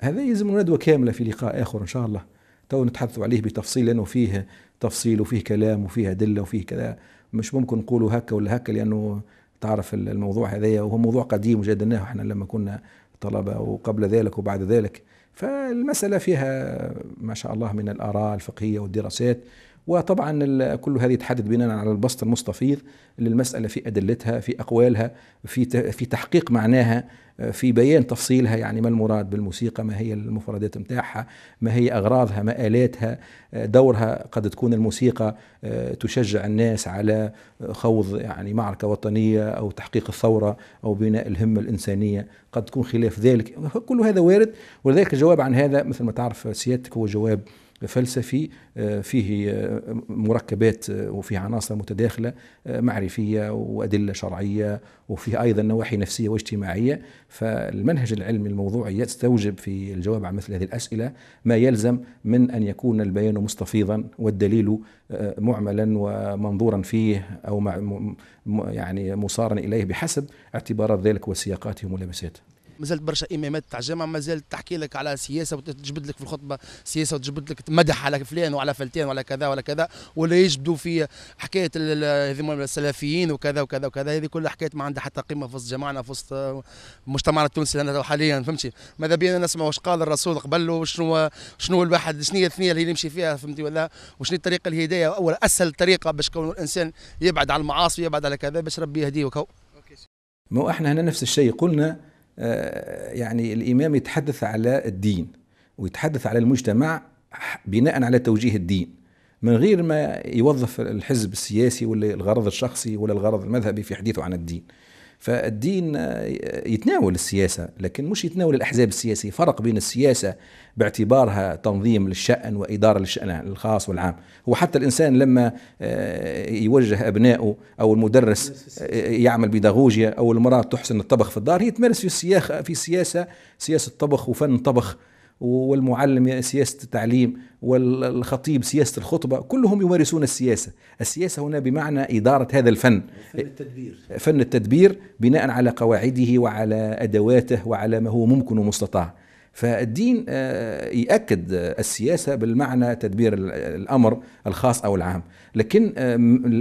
هذا يلزم ندوه كامله في لقاء اخر ان شاء الله تو نتحدثوا عليه بتفصيل لانه فيه تفصيل وفيه كلام وفيه ادله وفيه كذا مش ممكن نقولوا هكا ولا هكا لانه تعرف الموضوع هذايا وهو موضوع قديم وجدناه احنا لما كنا طلبه وقبل ذلك وبعد ذلك فالمساله فيها ما شاء الله من الاراء الفقهيه والدراسات وطبعا كل هذه تحدد بناء على البسط المستفيض للمسألة في أدلتها في أقوالها في في تحقيق معناها في بيان تفصيلها يعني ما المراد بالموسيقى ما هي المفردات متاعها ما هي أغراضها ما آلاتها دورها قد تكون الموسيقى تشجع الناس على خوض يعني معركة وطنية أو تحقيق الثورة أو بناء الهمة الإنسانية قد تكون خلاف ذلك كل هذا وارد ولذلك الجواب عن هذا مثل ما تعرف سيادتك هو جواب فلسفي آه، فيه آه، مركبات آه، وفيه عناصر متداخلة معرفية وأدلة شرعية وفيه أيضا نواحي نفسية واجتماعية فالمنهج العلمي الموضوعي يستوجب في الجواب عن مثل هذه الأسئلة ما يلزم من أن يكون البيان مستفيضا والدليل معملا ومنظورا فيه أو يعني مصارا إليه بحسب اعتبارات ذلك وسياقاتهم وملابساته مازالت برشا امامات تاع الجامعه مازالت تحكي لك على سياسه وتجبد لك في الخطبه سياسه وتجبد لك تمدح على فلان وعلى فلتان وعلى كذا وعلى كذا ولا يجبدوا في حكايه السلفيين وكذا وكذا وكذا هذه كل حكايات ما عندها حتى قيمه في وسط جماعنا في وسط مجتمعنا التونسي لنا حاليا فهمتي ماذا بينا نسمع واش قال الرسول قبل وشنو شنو الواحد شنو هي الثنيه اللي يمشي فيها فهمتي ولا وشنو الطريقه الهدايه اول اسهل طريقه باش كون الانسان يبعد على المعاصي ويبعد على كذا باش ربي يهديه وكو ما احنا هنا نفس الشيء قلنا آه، يعني الإمام يتحدث على الدين ويتحدث على المجتمع بناء على توجيه الدين من غير ما يوظف الحزب السياسي ولا الغرض الشخصي ولا الغرض المذهبي في حديثه عن الدين فالدين يتناول السياسة لكن مش يتناول الأحزاب السياسية فرق بين السياسة باعتبارها تنظيم للشأن وإدارة للشأن الخاص والعام هو حتى الإنسان لما آه، يوجه أبنائه أو المدرس آه، يعمل بيداغوجيا أو المرأة تحسن الطبخ في الدار هي تمارس في السياسه في سياسة طبخ وفن طبخ والمعلم سياسة التعليم والخطيب سياسة الخطبة كلهم يمارسون السياسة السياسة هنا بمعنى إدارة هذا الفن فن التدبير فن التدبير بناء على قواعده وعلى أدواته وعلى ما هو ممكن ومستطاع فالدين آه، يأكد السياسة بالمعنى تدبير الأمر الخاص أو العام لكن آه،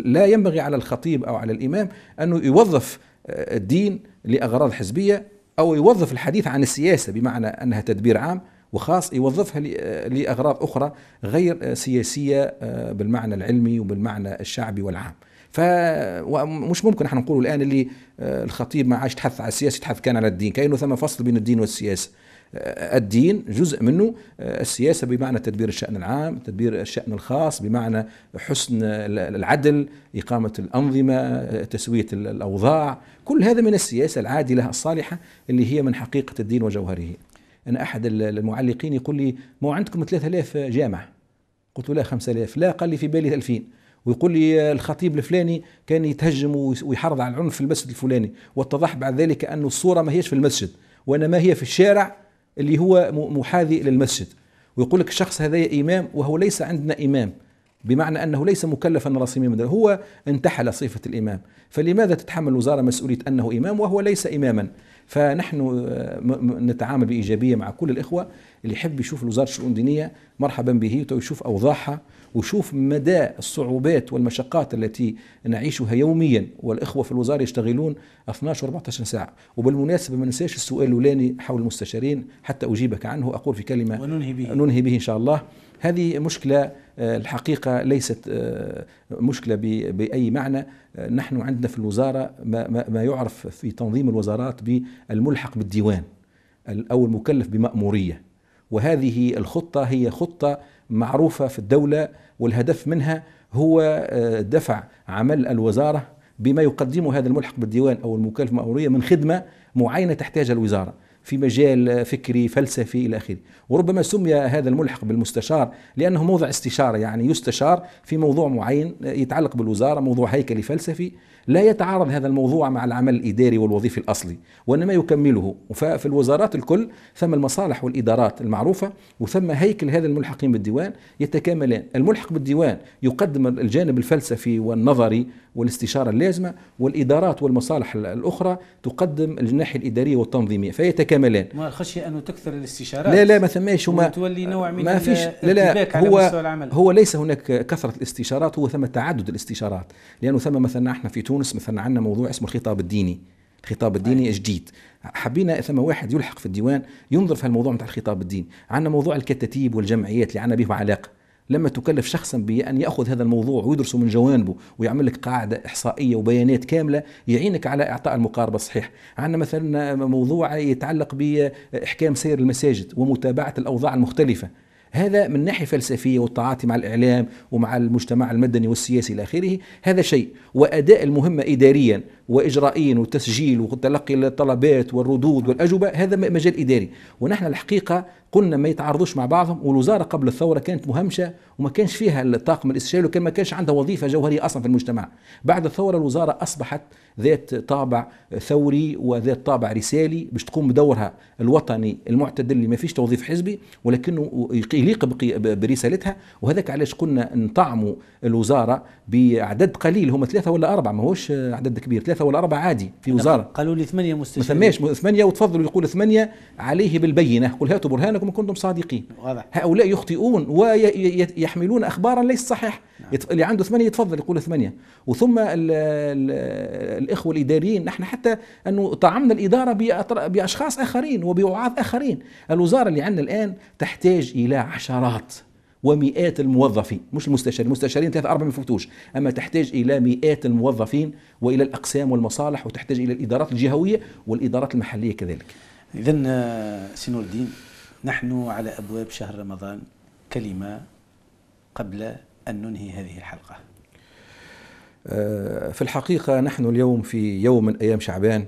لا ينبغي على الخطيب أو على الإمام أنه يوظف آه، الدين لأغراض حزبية أو يوظف الحديث عن السياسة بمعنى أنها تدبير عام وخاص يوظفها آه، لاغراض اخرى غير آه، سياسيه آه، بالمعنى العلمي وبالمعنى الشعبي والعام. فمش ممكن احنا نقول الان اللي الخطيب ما عادش يتحدث على السياسه يتحدث كان على الدين كانه ثم فصل بين الدين والسياسه الدين جزء منه السياسة بمعنى تدبير الشأن العام تدبير الشأن الخاص بمعنى حسن العدل إقامة الأنظمة تسوية الأوضاع كل هذا من السياسة العادلة الصالحة اللي هي من حقيقة الدين وجوهره أنا أحد المعلقين يقول لي ما عندكم 3000 جامع قلت له لا 5000 لا قال لي في بالي 2000 ويقول لي الخطيب الفلاني كان يتهجم ويحرض على العنف في المسجد الفلاني واتضح بعد ذلك أن الصورة ما هيش في المسجد وإنما هي في الشارع اللي هو محاذي للمسجد ويقول لك الشخص هذا إمام وهو ليس عندنا إمام بمعنى أنه ليس مكلفا رسميا هو انتحل صفة الإمام فلماذا تتحمل الوزارة مسؤولية أنه إمام وهو ليس إماما فنحن آه، نتعامل بايجابيه مع كل الاخوه اللي يحب يشوف وزاره الشؤون الدينيه مرحبا به ويشوف اوضاعها وشوف مدى الصعوبات والمشقات التي نعيشها يوميا والاخوه في الوزاره يشتغلون 12 و 14 ساعه وبالمناسبه ما ننساش السؤال الاولاني حول المستشارين حتى اجيبك عنه اقول في كلمه وننهي به ننهي به ان شاء الله هذه مشكلة آه، الحقيقة ليست آه، مشكلة بأي معنى آه، نحن عندنا في الوزارة ما يعرف في تنظيم الوزارات بالملحق بالديوان أو المكلف بمأمورية وهذه الخطة هي خطة معروفة في الدولة والهدف منها هو دفع عمل الوزارة بما يقدمه هذا الملحق بالديوان أو المكلف بمأمورية من خدمة معينة تحتاجها الوزارة في مجال فكري فلسفي الى اخره، وربما سمي هذا الملحق بالمستشار لانه موضع استشاره يعني يستشار في موضوع معين يتعلق بالوزاره، موضوع هيكلي فلسفي لا يتعارض هذا الموضوع مع العمل الإداري والوظيفي الأصلي وإنما يكمله ففي الوزارات الكل ثم المصالح والإدارات المعروفة وثم هيكل هذا الملحقين بالديوان يتكاملان الملحق بالديوان يقدم الجانب الفلسفي والنظري والاستشارة اللازمة والإدارات والمصالح الأخرى تقدم الناحية الإدارية والتنظيمية فيتكاملان ما خشي أن تكثر الاستشارات لا لا ما ثماش وما تولي نوع من ما فيش لا لا هو على مستوى العمل. هو ليس هناك كثرة الاستشارات هو ثم تعدد الاستشارات لأنه ثم مثلا احنا في تونس تونس مثلا عندنا موضوع اسمه الخطاب الديني الخطاب الديني أيوة. جديد حبينا ثم واحد يلحق في الديوان ينظر في الموضوع نتاع الخطاب الديني عندنا موضوع الكتاتيب والجمعيات اللي عندنا بهم علاقه لما تكلف شخصا بأن يأخذ هذا الموضوع ويدرسه من جوانبه ويعمل لك قاعدة إحصائية وبيانات كاملة يعينك على إعطاء المقاربة الصحيح عندنا مثلا موضوع يتعلق بإحكام سير المساجد ومتابعة الأوضاع المختلفة هذا من ناحية فلسفية والتعاطي مع الإعلام ومع المجتمع المدني والسياسي إلى آخره هذا شيء وأداء المهمة إداريا واجرائيا وتسجيل وتلقي الطلبات والردود والاجوبه هذا مجال اداري ونحن الحقيقه قلنا ما يتعارضوش مع بعضهم والوزاره قبل الثوره كانت مهمشه وما كانش فيها الطاقم الاستشاري وكان ما كانش عندها وظيفه جوهريه اصلا في المجتمع بعد الثوره الوزاره اصبحت ذات طابع ثوري وذات طابع رسالي باش تقوم بدورها الوطني المعتدل اللي ما فيش توظيف حزبي ولكنه يليق برسالتها وهذاك علاش قلنا نطعموا الوزاره بعدد قليل هم ثلاثه ولا اربعه ماهوش عدد كبير الثلاثه والاربعه عادي في وزاره قالوا لي ثمانيه مستشارين ما ثماش ثمانيه وتفضلوا يقول ثمانيه عليه بالبينه قل هاتوا برهانكم ان كنتم صادقين واضح هؤلاء يخطئون ويحملون اخبارا ليس صحيح نعم. اللي عنده ثمانيه يتفضل يقول ثمانيه وثم ال ال الاخوه الاداريين نحن حتى انه طعمنا الاداره باشخاص اخرين وبوعاظ اخرين الوزاره اللي عندنا الان تحتاج الى عشرات ومئات الموظفين مش المستشارين المستشارين ثلاثة أربعة ما فوتوش أما تحتاج إلى مئات الموظفين وإلى الأقسام والمصالح وتحتاج إلى الإدارات الجهوية والإدارات المحلية كذلك إذا آه، سي نور الدين نحن على أبواب شهر رمضان كلمة قبل أن ننهي هذه الحلقة آه، في الحقيقة نحن اليوم في يوم من أيام شعبان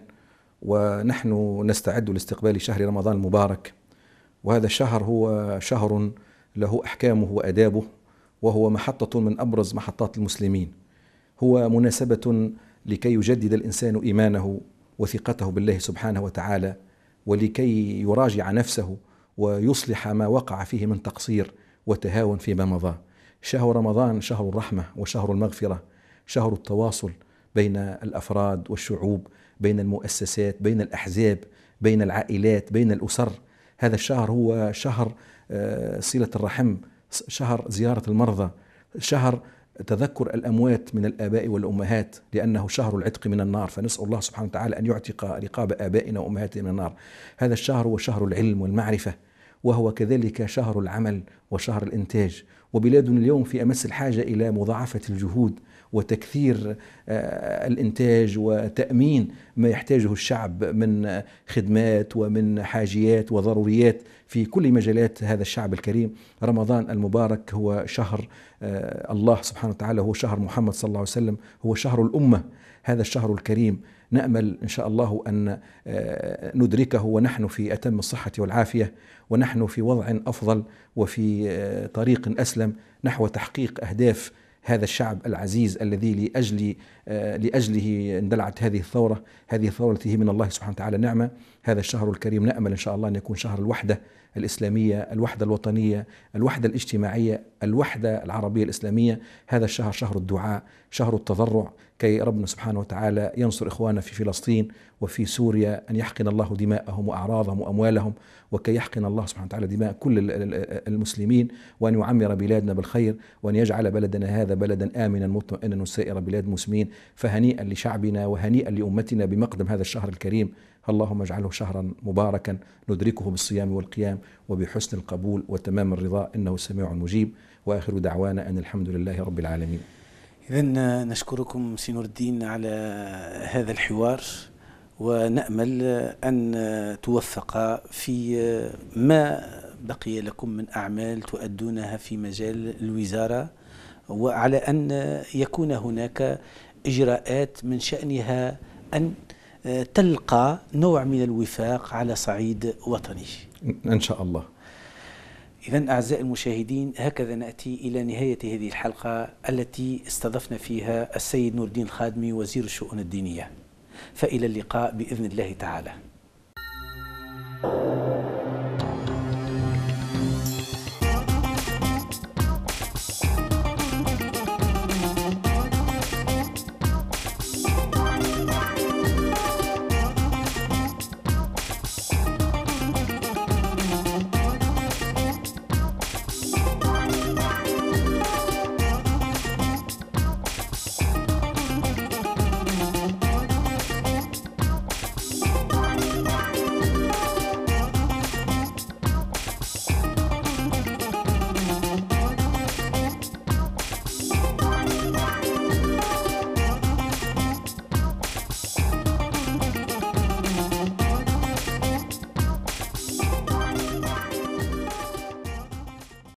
ونحن نستعد لاستقبال شهر رمضان المبارك وهذا الشهر هو شهر له أحكامه وأدابه وهو محطة من أبرز محطات المسلمين هو مناسبة لكي يجدد الإنسان إيمانه وثقته بالله سبحانه وتعالى ولكي يراجع نفسه ويصلح ما وقع فيه من تقصير وتهاون فيما مضى شهر رمضان شهر الرحمة وشهر المغفرة شهر التواصل بين الأفراد والشعوب بين المؤسسات بين الأحزاب بين العائلات بين الأسر هذا الشهر هو شهر آه، صلة الرحم شهر زيارة المرضى شهر تذكر الأموات من الآباء والأمهات لأنه شهر العتق من النار فنسأل الله سبحانه وتعالى أن يعتق رقاب آبائنا وأمهاتنا من النار هذا الشهر هو شهر العلم والمعرفة وهو كذلك شهر العمل وشهر الإنتاج وبلادنا اليوم في أمس الحاجة إلى مضاعفة الجهود وتكثير آه، الانتاج وتامين ما يحتاجه الشعب من خدمات ومن حاجيات وضروريات في كل مجالات هذا الشعب الكريم رمضان المبارك هو شهر آه، الله سبحانه وتعالى هو شهر محمد صلى الله عليه وسلم هو شهر الامه هذا الشهر الكريم نامل ان شاء الله ان آه، ندركه ونحن في اتم الصحه والعافيه ونحن في وضع افضل وفي طريق اسلم نحو تحقيق اهداف هذا الشعب العزيز الذي لأجل آه، لأجله اندلعت هذه الثورة هذه الثورة التي هي من الله سبحانه وتعالى نعمة هذا الشهر الكريم نأمل إن شاء الله أن يكون شهر الوحدة الإسلامية الوحدة الوطنية الوحدة الاجتماعية الوحدة العربية الإسلامية هذا الشهر شهر الدعاء شهر التضرع كي ربنا سبحانه وتعالى ينصر إخواننا في فلسطين وفي سوريا أن يحقن الله دماءهم وأعراضهم وأموالهم وكي يحقن الله سبحانه وتعالى دماء كل المسلمين وأن يعمر بلادنا بالخير وأن يجعل بلدنا هذا بلدا آمنا مطمئنا وسائر بلاد المسلمين فهنيئا لشعبنا وهنيئا لأمتنا بمقدم هذا الشهر الكريم اللهم اجعله شهرا مباركا ندركه بالصيام والقيام وبحسن القبول وتمام الرضا إنه سميع مجيب وآخر دعوانا أن الحمد لله رب العالمين إذا نشكركم سي نور الدين على هذا الحوار ونأمل أن توفق في ما بقي لكم من أعمال تؤدونها في مجال الوزارة وعلى أن يكون هناك إجراءات من شأنها أن تلقى نوع من الوفاق على صعيد وطني إن شاء الله إذا أعزائي المشاهدين هكذا نأتي إلى نهاية هذه الحلقة التي استضفنا فيها السيد نور الدين الخادمي وزير الشؤون الدينية فإلى اللقاء بإذن الله تعالى